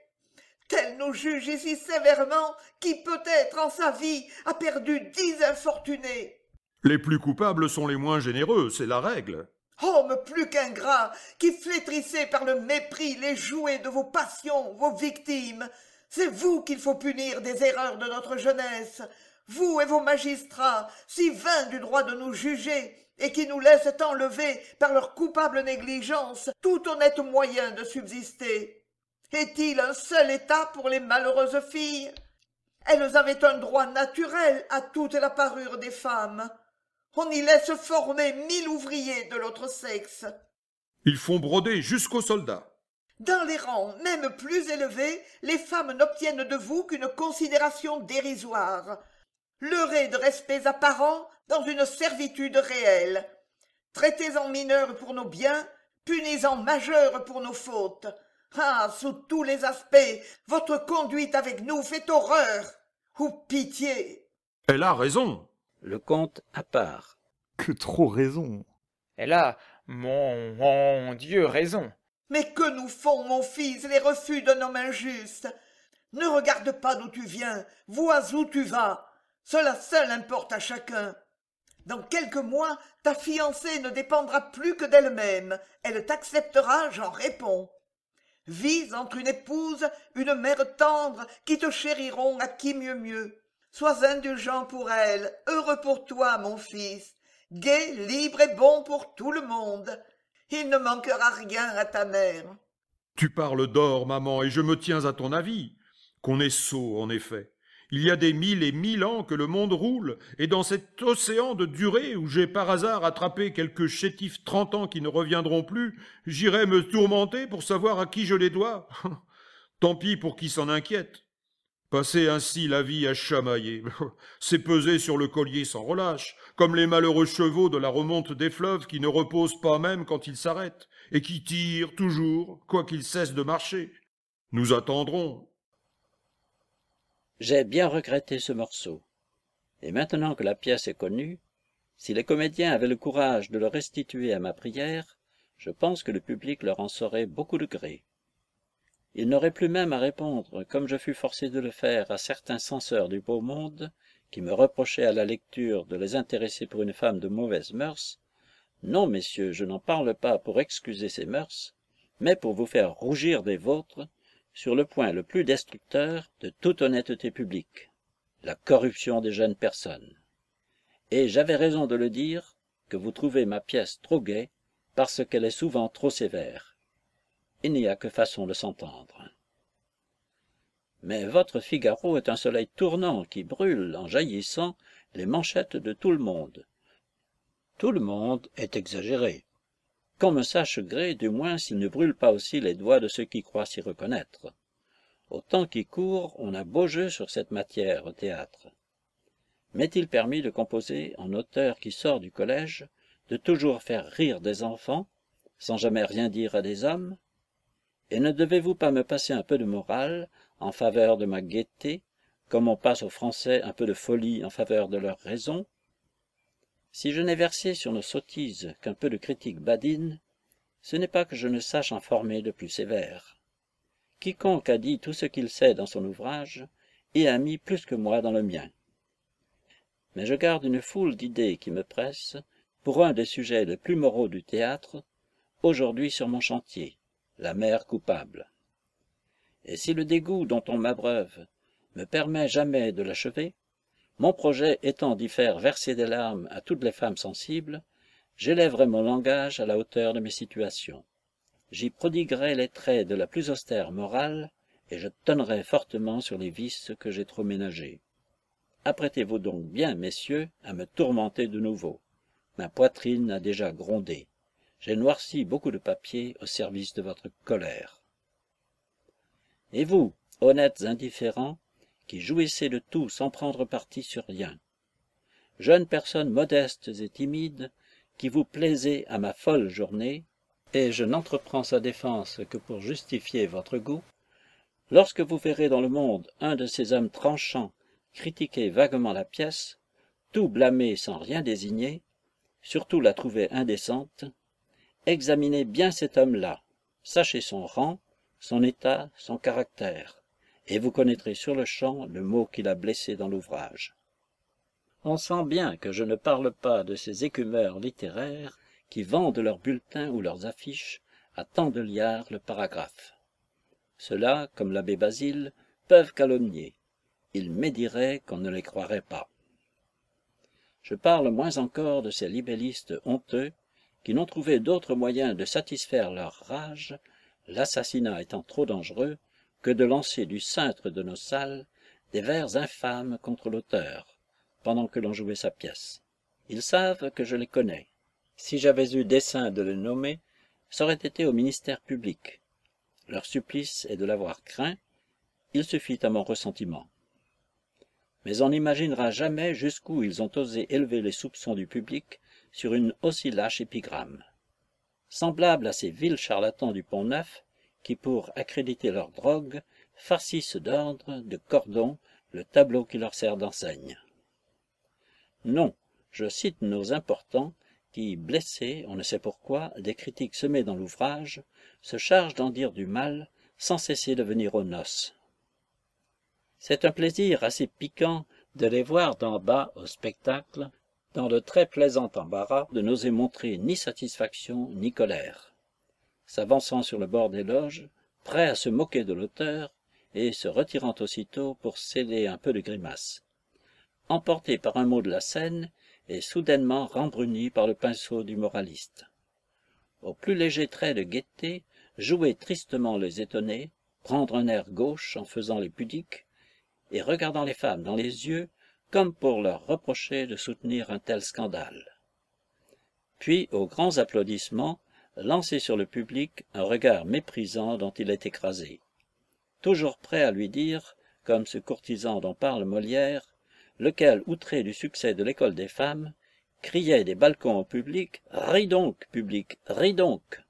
Tel nous juge ici sévèrement qui peut-être en sa vie a perdu dix infortunés. Les plus coupables sont les moins généreux, c'est la règle. Homme plus qu'ingrat, qui flétrissez par le mépris les jouets de vos passions, vos victimes, c'est vous qu'il faut punir des erreurs de notre jeunesse, vous et vos magistrats, si vains du droit de nous juger, et qui nous laissent enlever, par leur coupable négligence, tout honnête moyen de subsister. Est-il un seul état pour les malheureuses filles Elles avaient un droit naturel à toute la parure des femmes. On y laisse former mille ouvriers de l'autre sexe. Ils font broder jusqu'aux soldats dans les rangs même plus élevés les femmes n'obtiennent de vous qu'une considération dérisoire leurrez de respects apparents dans une servitude réelle traitez en mineurs pour nos biens punis en majeurs pour nos fautes ah sous tous les aspects votre conduite avec nous fait horreur ou pitié elle a raison le comte à part que trop raison elle a mon, mon dieu raison mais que nous font mon fils les refus d'un homme injuste ne regarde pas d'où tu viens vois où tu vas cela seul importe à chacun dans quelques mois ta fiancée ne dépendra plus que d'elle-même elle t'acceptera j'en réponds vis entre une épouse une mère tendre qui te chériront à qui mieux mieux sois indulgent pour elle heureux pour toi mon fils gai libre et bon pour tout le monde il ne manquera rien à ta mère. Tu parles d'or, maman, et je me tiens à ton avis. Qu'on est sot, en effet. Il y a des mille et mille ans que le monde roule, et dans cet océan de durée où j'ai par hasard attrapé quelques chétifs trente ans qui ne reviendront plus, j'irai me tourmenter pour savoir à qui je les dois. Tant pis pour qui s'en inquiète. Passer ainsi la vie à chamailler, c'est peser sur le collier sans relâche, comme les malheureux chevaux de la remonte des fleuves qui ne reposent pas même quand ils s'arrêtent, et qui tirent toujours, quoiqu'ils cessent de marcher. Nous attendrons. J'ai bien regretté ce morceau. Et maintenant que la pièce est connue, si les comédiens avaient le courage de le restituer à ma prière, je pense que le public leur en saurait beaucoup de gré il n'aurait plus même à répondre comme je fus forcé de le faire à certains censeurs du beau monde qui me reprochaient à la lecture de les intéresser pour une femme de mauvaises mœurs non messieurs je n'en parle pas pour excuser ces mœurs mais pour vous faire rougir des vôtres sur le point le plus destructeur de toute honnêteté publique la corruption des jeunes personnes et j'avais raison de le dire que vous trouvez ma pièce trop gaie parce qu'elle est souvent trop sévère il n'y a que façon de s'entendre mais votre figaro est un soleil tournant qui brûle en jaillissant les manchettes de tout le monde tout le monde est exagéré qu'on me sache gré du moins s'il ne brûle pas aussi les doigts de ceux qui croient s'y reconnaître au temps qui court on a beau jeu sur cette matière au théâtre m'est-il permis de composer en auteur qui sort du collège de toujours faire rire des enfants sans jamais rien dire à des hommes et ne devez-vous pas me passer un peu de morale en faveur de ma gaieté comme on passe aux français un peu de folie en faveur de leur raison si je n'ai versé sur nos sottises qu'un peu de critique badine ce n'est pas que je ne sache en former de plus sévère quiconque a dit tout ce qu'il sait dans son ouvrage et a mis plus que moi dans le mien mais je garde une foule d'idées qui me pressent pour un des sujets les plus moraux du théâtre aujourd'hui sur mon chantier la mère coupable et si le dégoût dont on m'abreuve me permet jamais de l'achever mon projet étant d'y faire verser des larmes à toutes les femmes sensibles j'élèverai mon langage à la hauteur de mes situations j'y prodiguerai les traits de la plus austère morale et je tonnerai fortement sur les vices que j'ai trop ménagés apprêtez-vous donc bien messieurs à me tourmenter de nouveau ma poitrine a déjà grondé j'ai noirci beaucoup de papiers au service de votre colère et vous honnêtes indifférents qui jouissez de tout sans prendre parti sur rien jeunes personnes modestes et timides qui vous plaisez à ma folle journée et je n'entreprends sa défense que pour justifier votre goût lorsque vous verrez dans le monde un de ces hommes tranchants critiquer vaguement la pièce tout blâmer sans rien désigner surtout la trouver indécente examinez bien cet homme-là sachez son rang son état son caractère et vous connaîtrez sur-le-champ le mot qu'il a blessé dans l'ouvrage on sent bien que je ne parle pas de ces écumeurs littéraires qui vendent leurs bulletins ou leurs affiches à tant de liards le paragraphe ceux-là comme l'abbé basile peuvent calomnier ils médiraient qu'on ne les croirait pas je parle moins encore de ces libellistes honteux qui n'ont trouvé d'autre moyen de satisfaire leur rage l'assassinat étant trop dangereux que de lancer du cintre de nos salles des vers infâmes contre l'auteur pendant que l'on jouait sa pièce ils savent que je les connais si j'avais eu dessein de les nommer ça aurait été au ministère public leur supplice est de l'avoir craint il suffit à mon ressentiment mais on n'imaginera jamais jusqu'où ils ont osé élever les soupçons du public sur une aussi lâche épigramme semblable à ces vils charlatans du pont-neuf qui pour accréditer leur drogue farcissent d'ordre, de cordon, le tableau qui leur sert d'enseigne non je cite nos importants qui blessés on ne sait pourquoi des critiques semées dans l'ouvrage se chargent d'en dire du mal sans cesser de venir aux noces c'est un plaisir assez piquant de les voir d'en bas au spectacle dans le très plaisant embarras de n'oser montrer ni satisfaction ni colère s'avançant sur le bord des loges prêt à se moquer de l'auteur et se retirant aussitôt pour céder un peu de grimaces emporté par un mot de la scène et soudainement rembruni par le pinceau du moraliste au plus léger trait de gaieté jouer tristement les étonnés prendre un air gauche en faisant les pudiques et regardant les femmes dans les yeux comme pour leur reprocher de soutenir un tel scandale puis aux grands applaudissements lancer sur le public un regard méprisant dont il est écrasé toujours prêt à lui dire comme ce courtisan dont parle molière lequel outré du succès de l'école des femmes criait des balcons au public ris donc public ris donc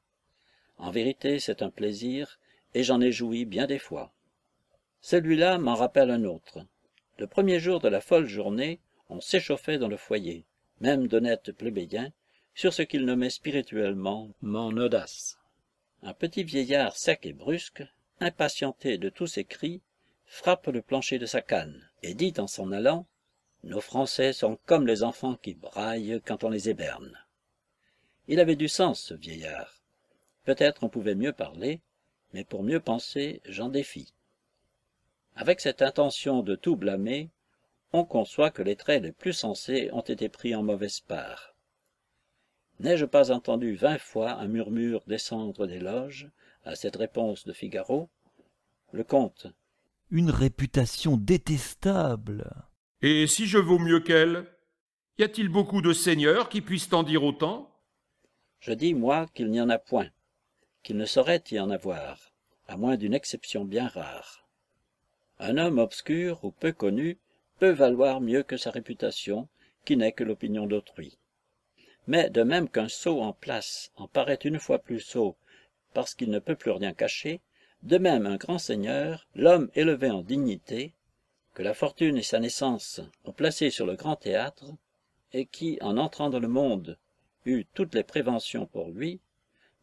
en vérité c'est un plaisir et j'en ai joui bien des fois celui-là m'en rappelle un autre le premier jour de la folle journée on s'échauffait dans le foyer même d'honnêtes plébéiens sur ce qu'il nommait spirituellement mon audace un petit vieillard sec et brusque impatienté de tous ces cris frappe le plancher de sa canne et dit en s'en allant nos français sont comme les enfants qui braillent quand on les héberne il avait du sens ce vieillard peut-être on pouvait mieux parler mais pour mieux penser j'en défie avec cette intention de tout blâmer, on conçoit que les traits les plus sensés ont été pris en mauvaise part. N'ai-je pas entendu vingt fois un murmure descendre des loges à cette réponse de Figaro Le comte. Une réputation détestable. Et si je vaux mieux qu'elle Y a-t-il beaucoup de seigneurs qui puissent en dire autant Je dis, moi, qu'il n'y en a point, qu'il ne saurait y en avoir, à moins d'une exception bien rare un homme obscur ou peu connu peut valoir mieux que sa réputation qui n'est que l'opinion d'autrui mais de même qu'un sot en place en paraît une fois plus sot parce qu'il ne peut plus rien cacher de même un grand seigneur l'homme élevé en dignité que la fortune et sa naissance ont placé sur le grand théâtre et qui en entrant dans le monde eut toutes les préventions pour lui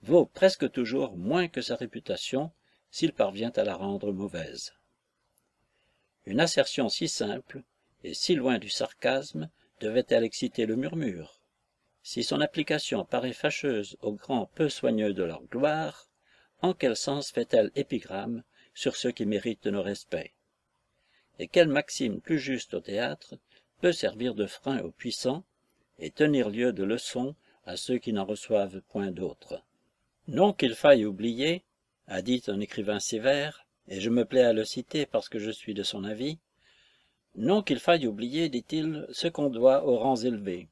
vaut presque toujours moins que sa réputation s'il parvient à la rendre mauvaise une assertion si simple et si loin du sarcasme devait-elle exciter le murmure si son application paraît fâcheuse aux grands peu soigneux de leur gloire en quel sens fait-elle épigramme sur ceux qui méritent nos respects et quelle maxime plus juste au théâtre peut servir de frein aux puissants et tenir lieu de leçon à ceux qui n'en reçoivent point d'autre non qu'il faille oublier a dit un écrivain sévère et je me plais à le citer parce que je suis de son avis non qu'il faille oublier dit-il ce qu'on doit aux rangs élevés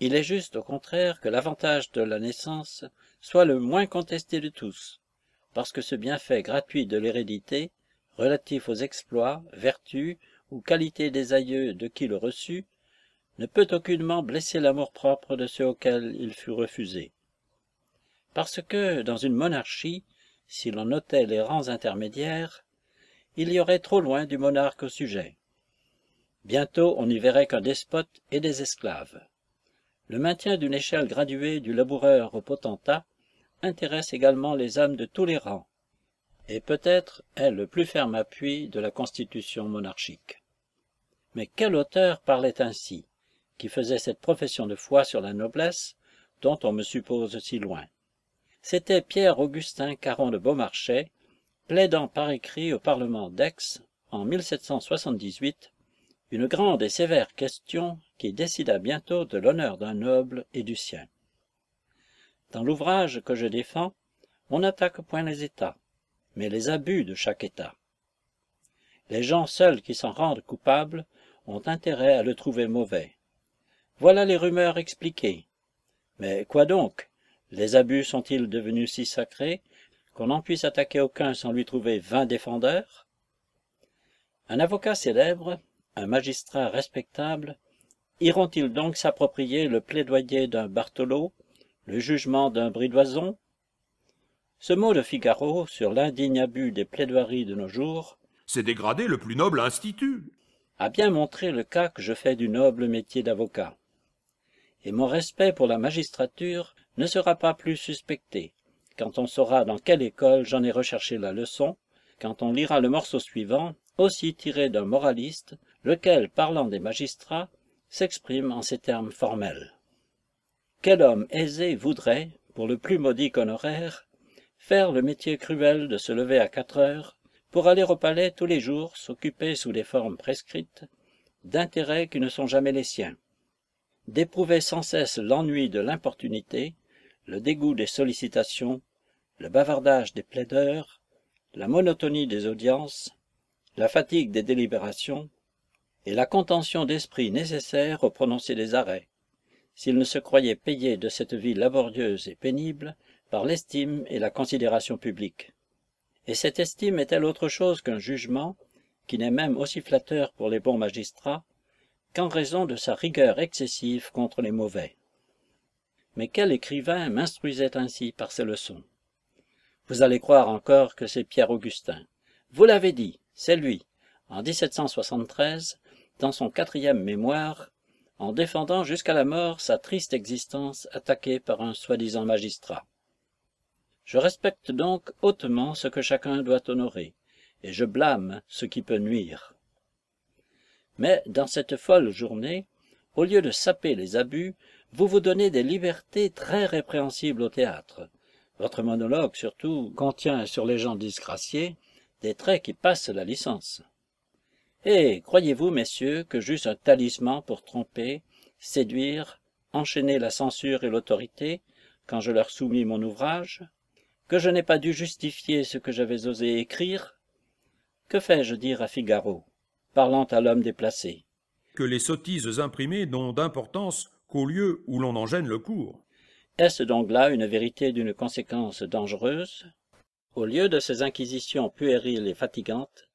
il est juste au contraire que l'avantage de la naissance soit le moins contesté de tous parce que ce bienfait gratuit de l'hérédité relatif aux exploits vertus ou qualités des aïeux de qui le reçut ne peut aucunement blesser l'amour-propre de ceux auxquels il fut refusé parce que dans une monarchie si l'on notait les rangs intermédiaires il y aurait trop loin du monarque au sujet bientôt on n'y verrait qu'un despote et des esclaves le maintien d'une échelle graduée du laboureur au potentat intéresse également les âmes de tous les rangs et peut-être est le plus ferme appui de la constitution monarchique mais quel auteur parlait ainsi qui faisait cette profession de foi sur la noblesse dont on me suppose si loin c'était pierre-augustin caron de beaumarchais plaidant par écrit au parlement d'aix en une grande et sévère question qui décida bientôt de l'honneur d'un noble et du sien dans l'ouvrage que je défends on n'attaque point les états mais les abus de chaque état les gens seuls qui s'en rendent coupables ont intérêt à le trouver mauvais voilà les rumeurs expliquées mais quoi donc les abus sont-ils devenus si sacrés qu'on n'en puisse attaquer aucun sans lui trouver vingt défendeurs un avocat célèbre un magistrat respectable iront ils donc s'approprier le plaidoyer d'un bartholo le jugement d'un bridoison ce mot de figaro sur l'indigne abus des plaidoiries de nos jours c'est dégrader le plus noble institut a bien montré le cas que je fais du noble métier d'avocat et mon respect pour la magistrature ne sera pas plus suspecté quand on saura dans quelle école j'en ai recherché la leçon quand on lira le morceau suivant aussi tiré d'un moraliste lequel parlant des magistrats s'exprime en ces termes formels quel homme aisé voudrait pour le plus modique honoraire faire le métier cruel de se lever à quatre heures pour aller au palais tous les jours s'occuper sous des formes prescrites d'intérêts qui ne sont jamais les siens d'éprouver sans cesse l'ennui de l'importunité le dégoût des sollicitations le bavardage des plaideurs la monotonie des audiences la fatigue des délibérations et la contention d'esprit nécessaire au prononcé des arrêts s'il ne se croyait payés de cette vie laborieuse et pénible par l'estime et la considération publique. et cette estime est-elle autre chose qu'un jugement qui n'est même aussi flatteur pour les bons magistrats qu'en raison de sa rigueur excessive contre les mauvais mais quel écrivain m'instruisait ainsi par ses leçons Vous allez croire encore que c'est Pierre Augustin. Vous l'avez dit, c'est lui, en 1773, dans son quatrième mémoire, en défendant jusqu'à la mort sa triste existence attaquée par un soi-disant magistrat. Je respecte donc hautement ce que chacun doit honorer, et je blâme ce qui peut nuire. Mais dans cette folle journée, au lieu de saper les abus, vous vous donnez des libertés très répréhensibles au théâtre. Votre monologue, surtout, contient sur les gens disgraciés des traits qui passent la licence. Et eh, croyez-vous, messieurs, que j'eusse un talisman pour tromper, séduire, enchaîner la censure et l'autorité, quand je leur soumis mon ouvrage Que je n'ai pas dû justifier ce que j'avais osé écrire Que fais-je dire à Figaro, parlant à l'homme déplacé Que les sottises imprimées n'ont d'importance qu'au lieu où l'on en gêne le cours. Est-ce donc là une vérité d'une conséquence dangereuse Au lieu de ces inquisitions puériles et fatigantes,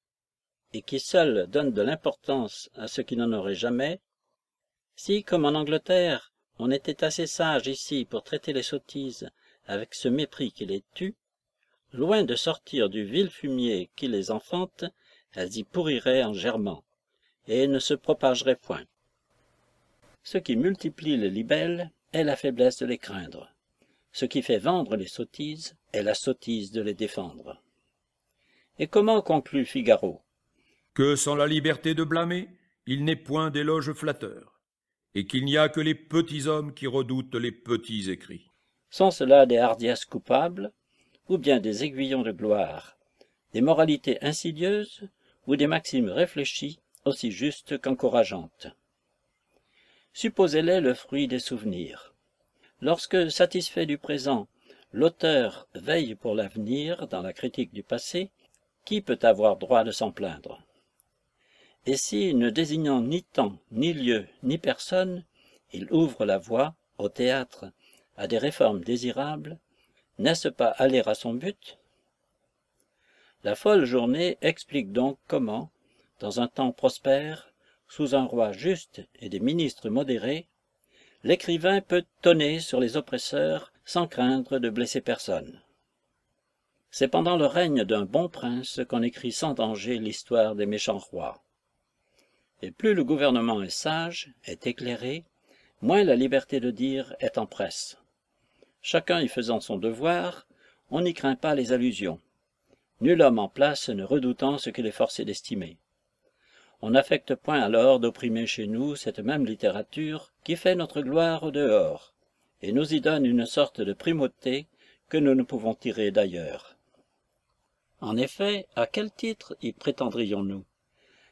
et qui seules donnent de l'importance à ce qui n'en aurait jamais, si, comme en Angleterre, on était assez sage ici pour traiter les sottises avec ce mépris qui les tue, loin de sortir du vil fumier qui les enfante, elles y pourriraient en germant, et ne se propageraient point ce qui multiplie les libelles est la faiblesse de les craindre ce qui fait vendre les sottises est la sottise de les défendre et comment conclut figaro que sans la liberté de blâmer il n'est point d'éloge flatteur et qu'il n'y a que les petits hommes qui redoutent les petits écrits sont cela des hardiesses coupables ou bien des aiguillons de gloire des moralités insidieuses ou des maximes réfléchies aussi justes qu'encourageantes supposez les le fruit des souvenirs lorsque satisfait du présent l'auteur veille pour l'avenir dans la critique du passé qui peut avoir droit de s'en plaindre et si ne désignant ni temps ni lieu ni personne il ouvre la voie au théâtre à des réformes désirables n'est-ce pas aller à son but la folle journée explique donc comment dans un temps prospère sous un roi juste et des ministres modérés l'écrivain peut tonner sur les oppresseurs sans craindre de blesser personne c'est pendant le règne d'un bon prince qu'on écrit sans danger l'histoire des méchants rois et plus le gouvernement est sage est éclairé moins la liberté de dire est en presse chacun y faisant son devoir on n'y craint pas les allusions nul homme en place ne redoutant ce qu'il est forcé d'estimer on n'affecte point alors d'opprimer chez nous cette même littérature qui fait notre gloire au dehors et nous y donne une sorte de primauté que nous ne pouvons tirer d'ailleurs en effet à quel titre y prétendrions nous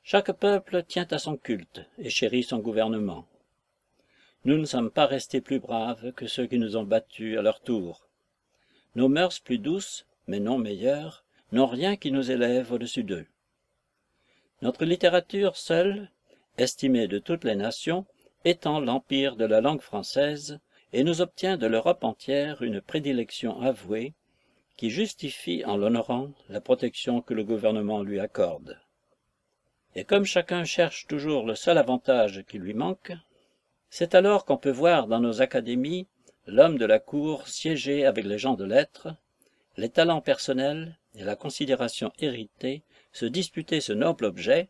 chaque peuple tient à son culte et chérit son gouvernement nous ne sommes pas restés plus braves que ceux qui nous ont battus à leur tour nos mœurs plus douces mais non meilleures n'ont rien qui nous élève au-dessus d'eux notre littérature seule estimée de toutes les nations étend l'empire de la langue française et nous obtient de l'europe entière une prédilection avouée qui justifie en l'honorant la protection que le gouvernement lui accorde et comme chacun cherche toujours le seul avantage qui lui manque c'est alors qu'on peut voir dans nos académies l'homme de la cour siéger avec les gens de lettres les talents personnels et la considération héritée se disputer ce noble objet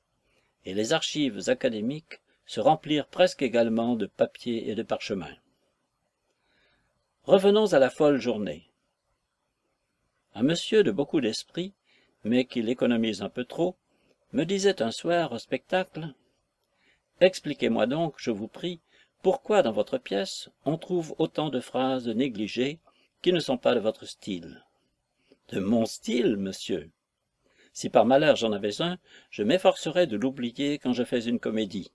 et les archives académiques se remplirent presque également de papier et de parchemins revenons à la folle journée un monsieur de beaucoup d'esprit mais qui l'économise un peu trop me disait un soir au spectacle expliquez-moi donc je vous prie pourquoi dans votre pièce on trouve autant de phrases négligées qui ne sont pas de votre style de mon style monsieur si par malheur j'en avais un, je m'efforcerais de l'oublier quand je fais une comédie.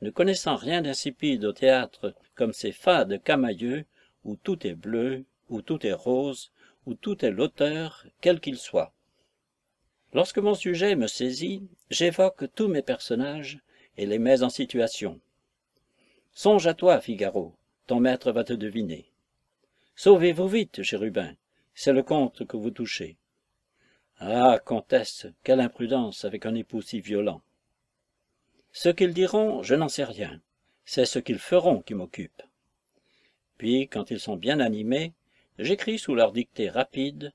Ne connaissant rien d'insipide au théâtre comme ces fades camailleux, où tout est bleu, où tout est rose, où tout est l'auteur, quel qu'il soit. Lorsque mon sujet me saisit, j'évoque tous mes personnages et les mets en situation. Songe à toi, Figaro, ton maître va te deviner. Sauvez-vous vite, chérubin, c'est le conte que vous touchez ah comtesse quelle imprudence avec un époux si violent ce qu'ils diront je n'en sais rien c'est ce qu'ils feront qui m'occupe puis quand ils sont bien animés j'écris sous leur dictée rapide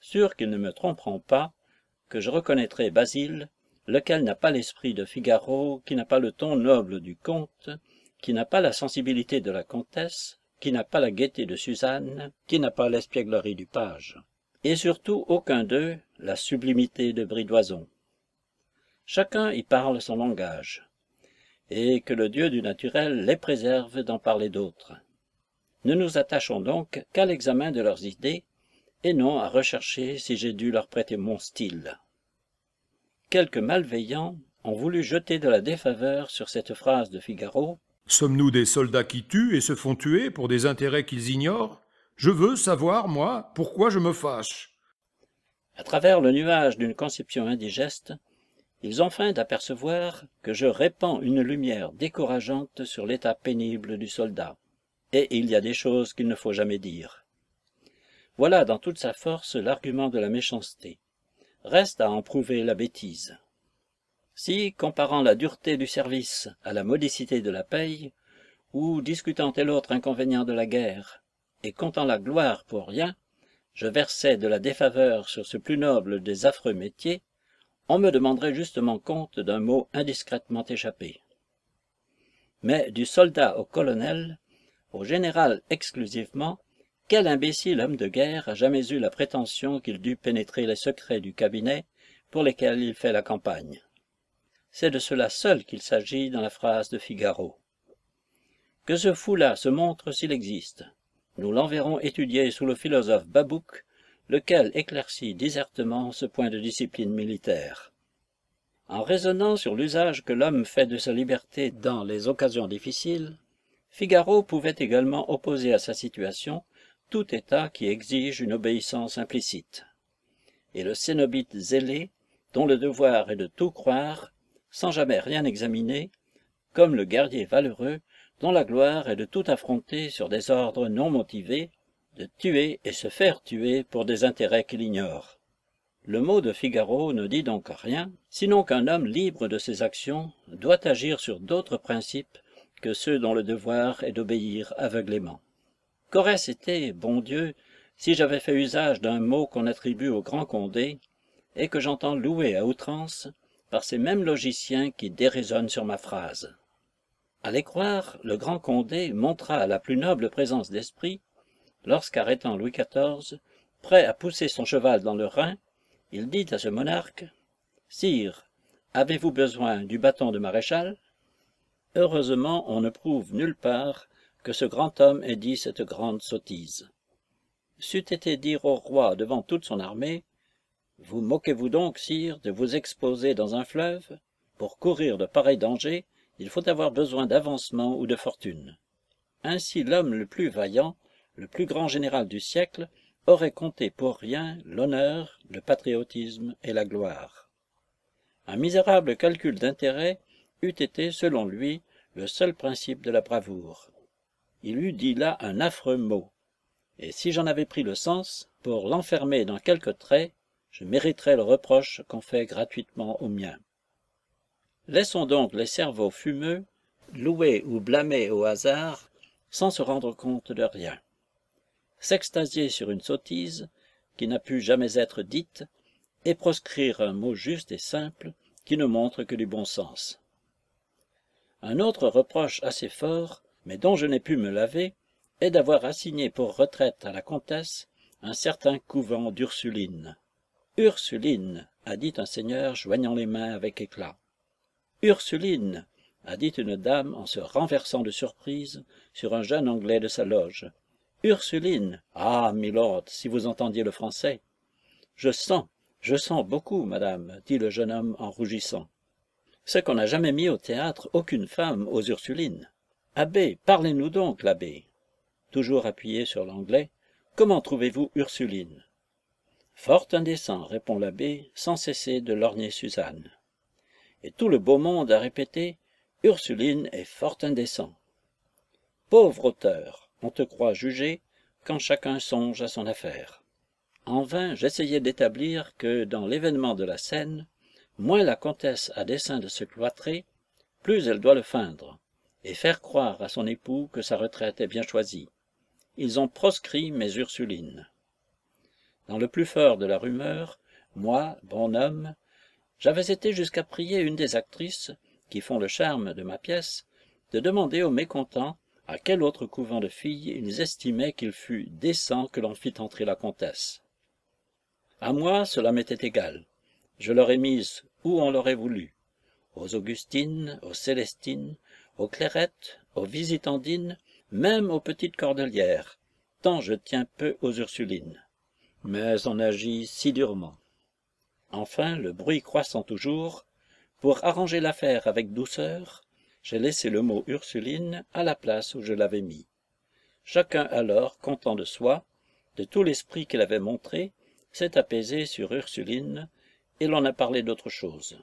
sûr qu'ils ne me tromperont pas que je reconnaîtrai basile lequel n'a pas l'esprit de figaro qui n'a pas le ton noble du comte qui n'a pas la sensibilité de la comtesse qui n'a pas la gaieté de suzanne qui n'a pas l'espièglerie du page et surtout aucun d'eux la sublimité de Bridoison. Chacun y parle son langage, et que le Dieu du naturel les préserve d'en parler d'autres. Ne nous attachons donc qu'à l'examen de leurs idées, et non à rechercher si j'ai dû leur prêter mon style. Quelques malveillants ont voulu jeter de la défaveur sur cette phrase de Figaro. Sommes-nous des soldats qui tuent et se font tuer pour des intérêts qu'ils ignorent Je veux savoir, moi, pourquoi je me fâche à travers le nuage d'une conception indigeste, ils ont faim d'apercevoir que je répands une lumière décourageante sur l'état pénible du soldat, et il y a des choses qu'il ne faut jamais dire. Voilà dans toute sa force l'argument de la méchanceté. Reste à en prouver la bêtise. Si, comparant la dureté du service à la modicité de la paye, ou discutant tel autre inconvénient de la guerre, et comptant la gloire pour rien, je versais de la défaveur sur ce plus noble des affreux métiers on me demanderait justement compte d'un mot indiscrètement échappé mais du soldat au colonel au général exclusivement quel imbécile homme de guerre a jamais eu la prétention qu'il dût pénétrer les secrets du cabinet pour lesquels il fait la campagne c'est de cela seul qu'il s'agit dans la phrase de figaro que ce fou là se montre s'il existe nous l'enverrons étudier sous le philosophe Babouk, lequel éclaircit désertement ce point de discipline militaire. En raisonnant sur l'usage que l'homme fait de sa liberté dans les occasions difficiles, Figaro pouvait également opposer à sa situation tout État qui exige une obéissance implicite. Et le cénobite zélé, dont le devoir est de tout croire, sans jamais rien examiner, comme le guerrier valeureux dont la gloire est de tout affronter sur des ordres non motivés, de tuer et se faire tuer pour des intérêts qu'il ignore. Le mot de Figaro ne dit donc rien, sinon qu'un homme libre de ses actions doit agir sur d'autres principes que ceux dont le devoir est d'obéir aveuglément. Qu'aurait ce été, bon Dieu, si j'avais fait usage d'un mot qu'on attribue au grand Condé, et que j'entends louer à outrance par ces mêmes logiciens qui déraisonnent sur ma phrase à les croire le grand condé montra la plus noble présence d'esprit lorsqu'arrêtant louis xiv prêt à pousser son cheval dans le rhin il dit à ce monarque sire avez-vous besoin du bâton de maréchal heureusement on ne prouve nulle part que ce grand homme ait dit cette grande sottise c'eût été dire au roi devant toute son armée vous moquez-vous donc sire de vous exposer dans un fleuve pour courir de pareils dangers il faut avoir besoin d'avancement ou de fortune ainsi l'homme le plus vaillant le plus grand général du siècle aurait compté pour rien l'honneur le patriotisme et la gloire un misérable calcul d'intérêt eût été selon lui le seul principe de la bravoure il eût dit là un affreux mot et si j'en avais pris le sens pour l'enfermer dans quelques traits je mériterais le reproche qu'on fait gratuitement aux miens Laissons donc les cerveaux fumeux louer ou blâmer au hasard sans se rendre compte de rien. S'extasier sur une sottise qui n'a pu jamais être dite et proscrire un mot juste et simple qui ne montre que du bon sens. Un autre reproche assez fort, mais dont je n'ai pu me laver, est d'avoir assigné pour retraite à la comtesse un certain couvent d'Ursuline. Ursuline, a dit un seigneur joignant les mains avec éclat. Ursuline a dit une dame en se renversant de surprise sur un jeune anglais de sa loge. Ursuline Ah, milord, si vous entendiez le français Je sens, je sens beaucoup, madame, dit le jeune homme en rougissant. C'est qu'on n'a jamais mis au théâtre aucune femme aux Ursulines. Abbé, parlez-nous donc, l'abbé. Toujours appuyé sur l'anglais, comment trouvez-vous Ursuline Fort indécent, répond l'abbé, sans cesser de lorgner Suzanne et tout le beau monde a répété ursuline est fort indécent pauvre auteur on te croit jugé quand chacun songe à son affaire en vain j'essayais d'établir que dans l'événement de la scène moins la comtesse a dessein de se cloîtrer plus elle doit le feindre et faire croire à son époux que sa retraite est bien choisie ils ont proscrit mes ursulines dans le plus fort de la rumeur moi bon homme j'avais été jusqu'à prier une des actrices qui font le charme de ma pièce de demander aux mécontents à quel autre couvent de filles ils estimaient qu'il fût décent que l'on fît entrer la comtesse à moi cela m'était égal je l'aurais mise où on l'aurait voulu aux augustines aux célestines aux clairettes aux visitandines même aux petites cordelières tant je tiens peu aux ursulines mais on agit si durement enfin le bruit croissant toujours pour arranger l'affaire avec douceur j'ai laissé le mot ursuline à la place où je l'avais mis chacun alors content de soi de tout l'esprit qu'il avait montré s'est apaisé sur ursuline et l'on a parlé d'autre chose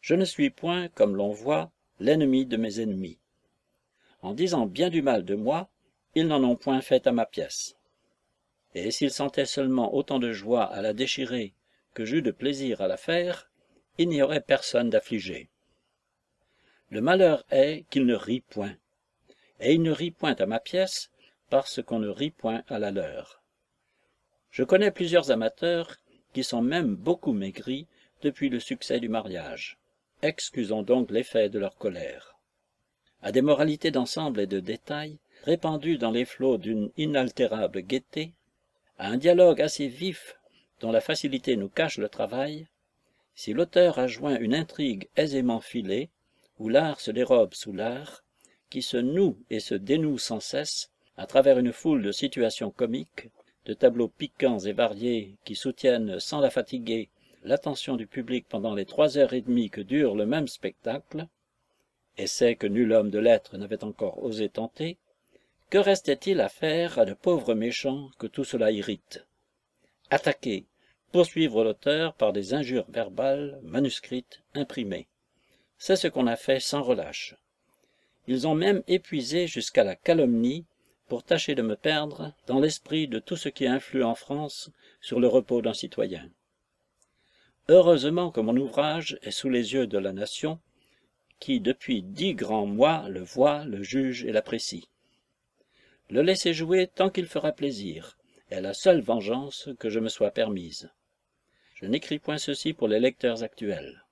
je ne suis point comme l'on voit l'ennemi de mes ennemis en disant bien du mal de moi ils n'en ont point fait à ma pièce et s'ils sentaient seulement autant de joie à la déchirer que j'eus de plaisir à la faire il n'y aurait personne d'affligé le malheur est qu'il ne rit point et il ne rit point à ma pièce parce qu'on ne rit point à la leur je connais plusieurs amateurs qui sont même beaucoup maigris depuis le succès du mariage excusons donc l'effet de leur colère à des moralités d'ensemble et de détail répandues dans les flots d'une inaltérable gaieté à un dialogue assez vif dont la facilité nous cache le travail, si l'auteur a joint une intrigue aisément filée, où l'art se dérobe sous l'art, qui se noue et se dénoue sans cesse, à travers une foule de situations comiques, de tableaux piquants et variés qui soutiennent sans la fatiguer l'attention du public pendant les trois heures et demie que dure le même spectacle, essai que nul homme de lettres n'avait encore osé tenter, que restait-il à faire à de pauvres méchants que tout cela irrite attaquer poursuivre l'auteur par des injures verbales manuscrites imprimées c'est ce qu'on a fait sans relâche ils ont même épuisé jusqu'à la calomnie pour tâcher de me perdre dans l'esprit de tout ce qui influe en france sur le repos d'un citoyen heureusement que mon ouvrage est sous les yeux de la nation qui depuis dix grands mois le voit le juge et l'apprécie le laisser jouer tant qu'il fera plaisir est la seule vengeance que je me sois permise je n'écris point ceci pour les lecteurs actuels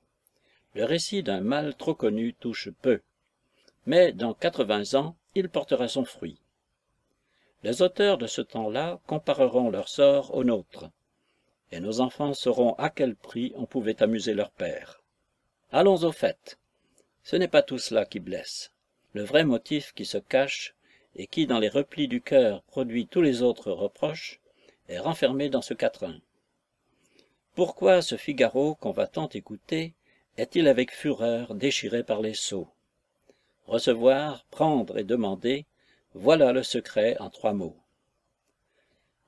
le récit d'un mal trop connu touche peu mais dans quatre-vingts ans il portera son fruit les auteurs de ce temps-là compareront leur sort au nôtre et nos enfants sauront à quel prix on pouvait amuser leur père allons au fait ce n'est pas tout cela qui blesse le vrai motif qui se cache et qui dans les replis du cœur produit tous les autres reproches est renfermé dans ce quatrain pourquoi ce figaro qu'on va tant écouter est-il avec fureur déchiré par les sceaux recevoir prendre et demander voilà le secret en trois mots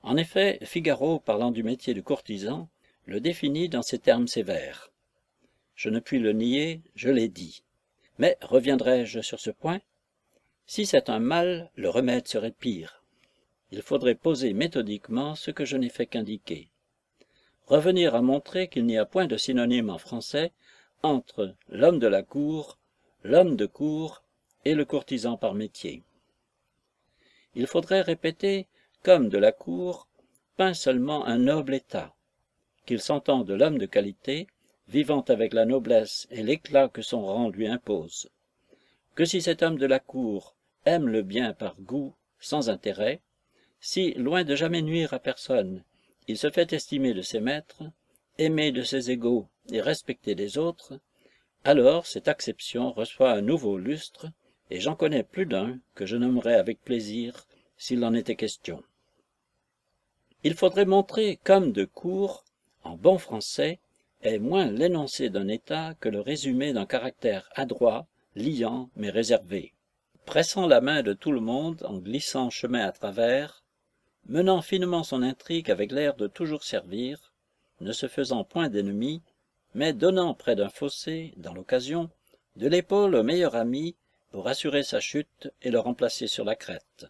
en effet figaro parlant du métier de courtisan le définit dans ces termes sévères je ne puis le nier je l'ai dit mais reviendrai-je sur ce point si c'est un mal, le remède serait pire. Il faudrait poser méthodiquement ce que je n'ai fait qu'indiquer. Revenir à montrer qu'il n'y a point de synonyme en français entre l'homme de la cour, l'homme de cour et le courtisan par métier. Il faudrait répéter, qu'homme de la cour, peint seulement un noble état, qu'il s'entend de l'homme de qualité, vivant avec la noblesse et l'éclat que son rang lui impose, que si cet homme de la cour aime le bien par goût sans intérêt, si, loin de jamais nuire à personne, il se fait estimer de ses maîtres, aimé de ses égaux et respecter des autres, alors cette acception reçoit un nouveau lustre, et j'en connais plus d'un que je nommerais avec plaisir s'il en était question. Il faudrait montrer comme de court, en bon français, est moins l'énoncé d'un état que le résumé d'un caractère adroit, liant mais réservé pressant la main de tout le monde en glissant chemin à travers menant finement son intrigue avec l'air de toujours servir ne se faisant point d'ennemi, mais donnant près d'un fossé dans l'occasion de l'épaule au meilleur ami pour assurer sa chute et le remplacer sur la crête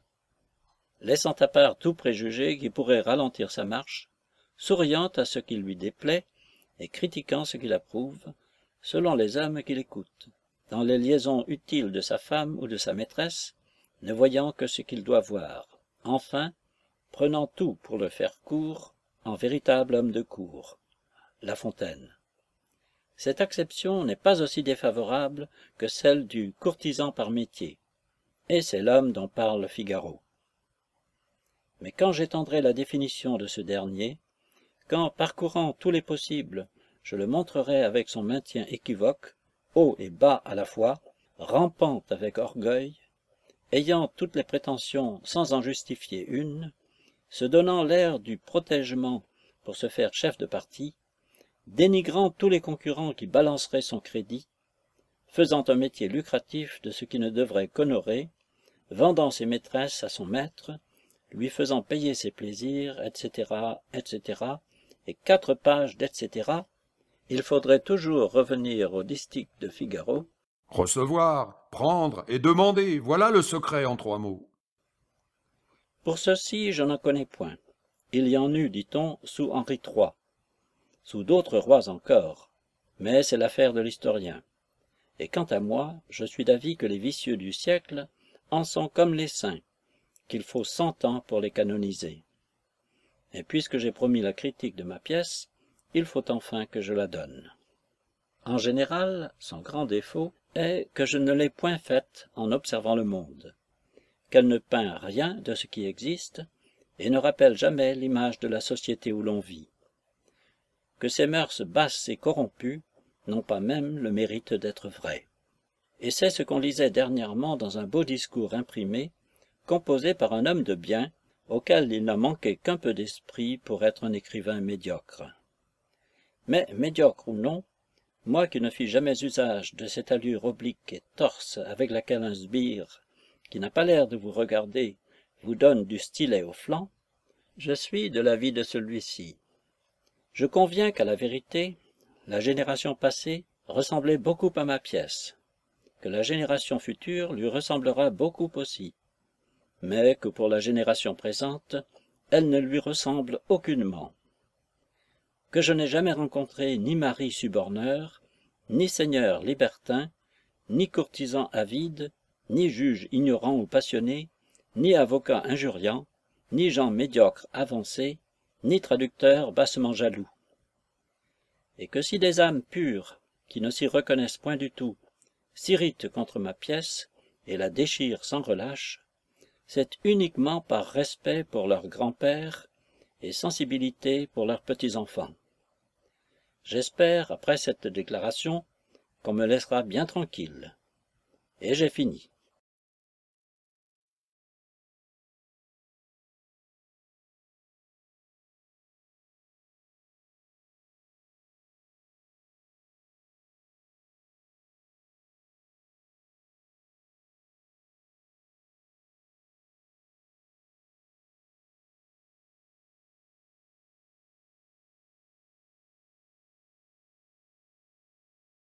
laissant à part tout préjugé qui pourrait ralentir sa marche souriant à ce qui lui déplaît et critiquant ce qu'il approuve selon les âmes qu'il écoute dans les liaisons utiles de sa femme ou de sa maîtresse, ne voyant que ce qu'il doit voir, enfin, prenant tout pour le faire court, en véritable homme de cour. La Fontaine. Cette acception n'est pas aussi défavorable que celle du courtisan par métier, et c'est l'homme dont parle Figaro. Mais quand j'étendrai la définition de ce dernier, quand, parcourant tous les possibles, je le montrerai avec son maintien équivoque, haut et bas à la fois rampante avec orgueil ayant toutes les prétentions sans en justifier une se donnant l'air du protégement pour se faire chef de parti dénigrant tous les concurrents qui balanceraient son crédit faisant un métier lucratif de ce qui ne devrait qu'honorer vendant ses maîtresses à son maître lui faisant payer ses plaisirs etc etc et quatre pages d'etc il faudrait toujours revenir au district de Figaro. Recevoir, prendre et demander, voilà le secret en trois mots. Pour ceci, je n'en connais point. Il y en eut, dit-on, sous Henri III, sous d'autres rois encore, mais c'est l'affaire de l'historien. Et quant à moi, je suis d'avis que les vicieux du siècle en sont comme les saints, qu'il faut cent ans pour les canoniser. Et puisque j'ai promis la critique de ma pièce, il faut enfin que je la donne en général son grand défaut est que je ne l'ai point faite en observant le monde qu'elle ne peint rien de ce qui existe et ne rappelle jamais l'image de la société où l'on vit que ses mœurs basses et corrompues n'ont pas même le mérite d'être vraies et c'est ce qu'on lisait dernièrement dans un beau discours imprimé composé par un homme de bien auquel il n'a manqué qu'un peu d'esprit pour être un écrivain médiocre mais médiocre ou non moi qui ne fis jamais usage de cette allure oblique et torse avec laquelle un sbire qui n'a pas l'air de vous regarder vous donne du stylet au flanc je suis de l'avis de celui-ci je conviens qu'à la vérité la génération passée ressemblait beaucoup à ma pièce que la génération future lui ressemblera beaucoup aussi mais que pour la génération présente elle ne lui ressemble aucunement que je n'ai jamais rencontré ni mari suborneur ni seigneur libertin ni courtisan avide ni juge ignorant ou passionné ni avocat injuriant ni gens médiocres avancés ni traducteurs bassement jaloux et que si des âmes pures qui ne s'y reconnaissent point du tout s'irritent contre ma pièce et la déchirent sans relâche c'est uniquement par respect pour leurs grands-pères et sensibilité pour leurs petits-enfants j'espère après cette déclaration qu'on me laissera bien tranquille et j'ai fini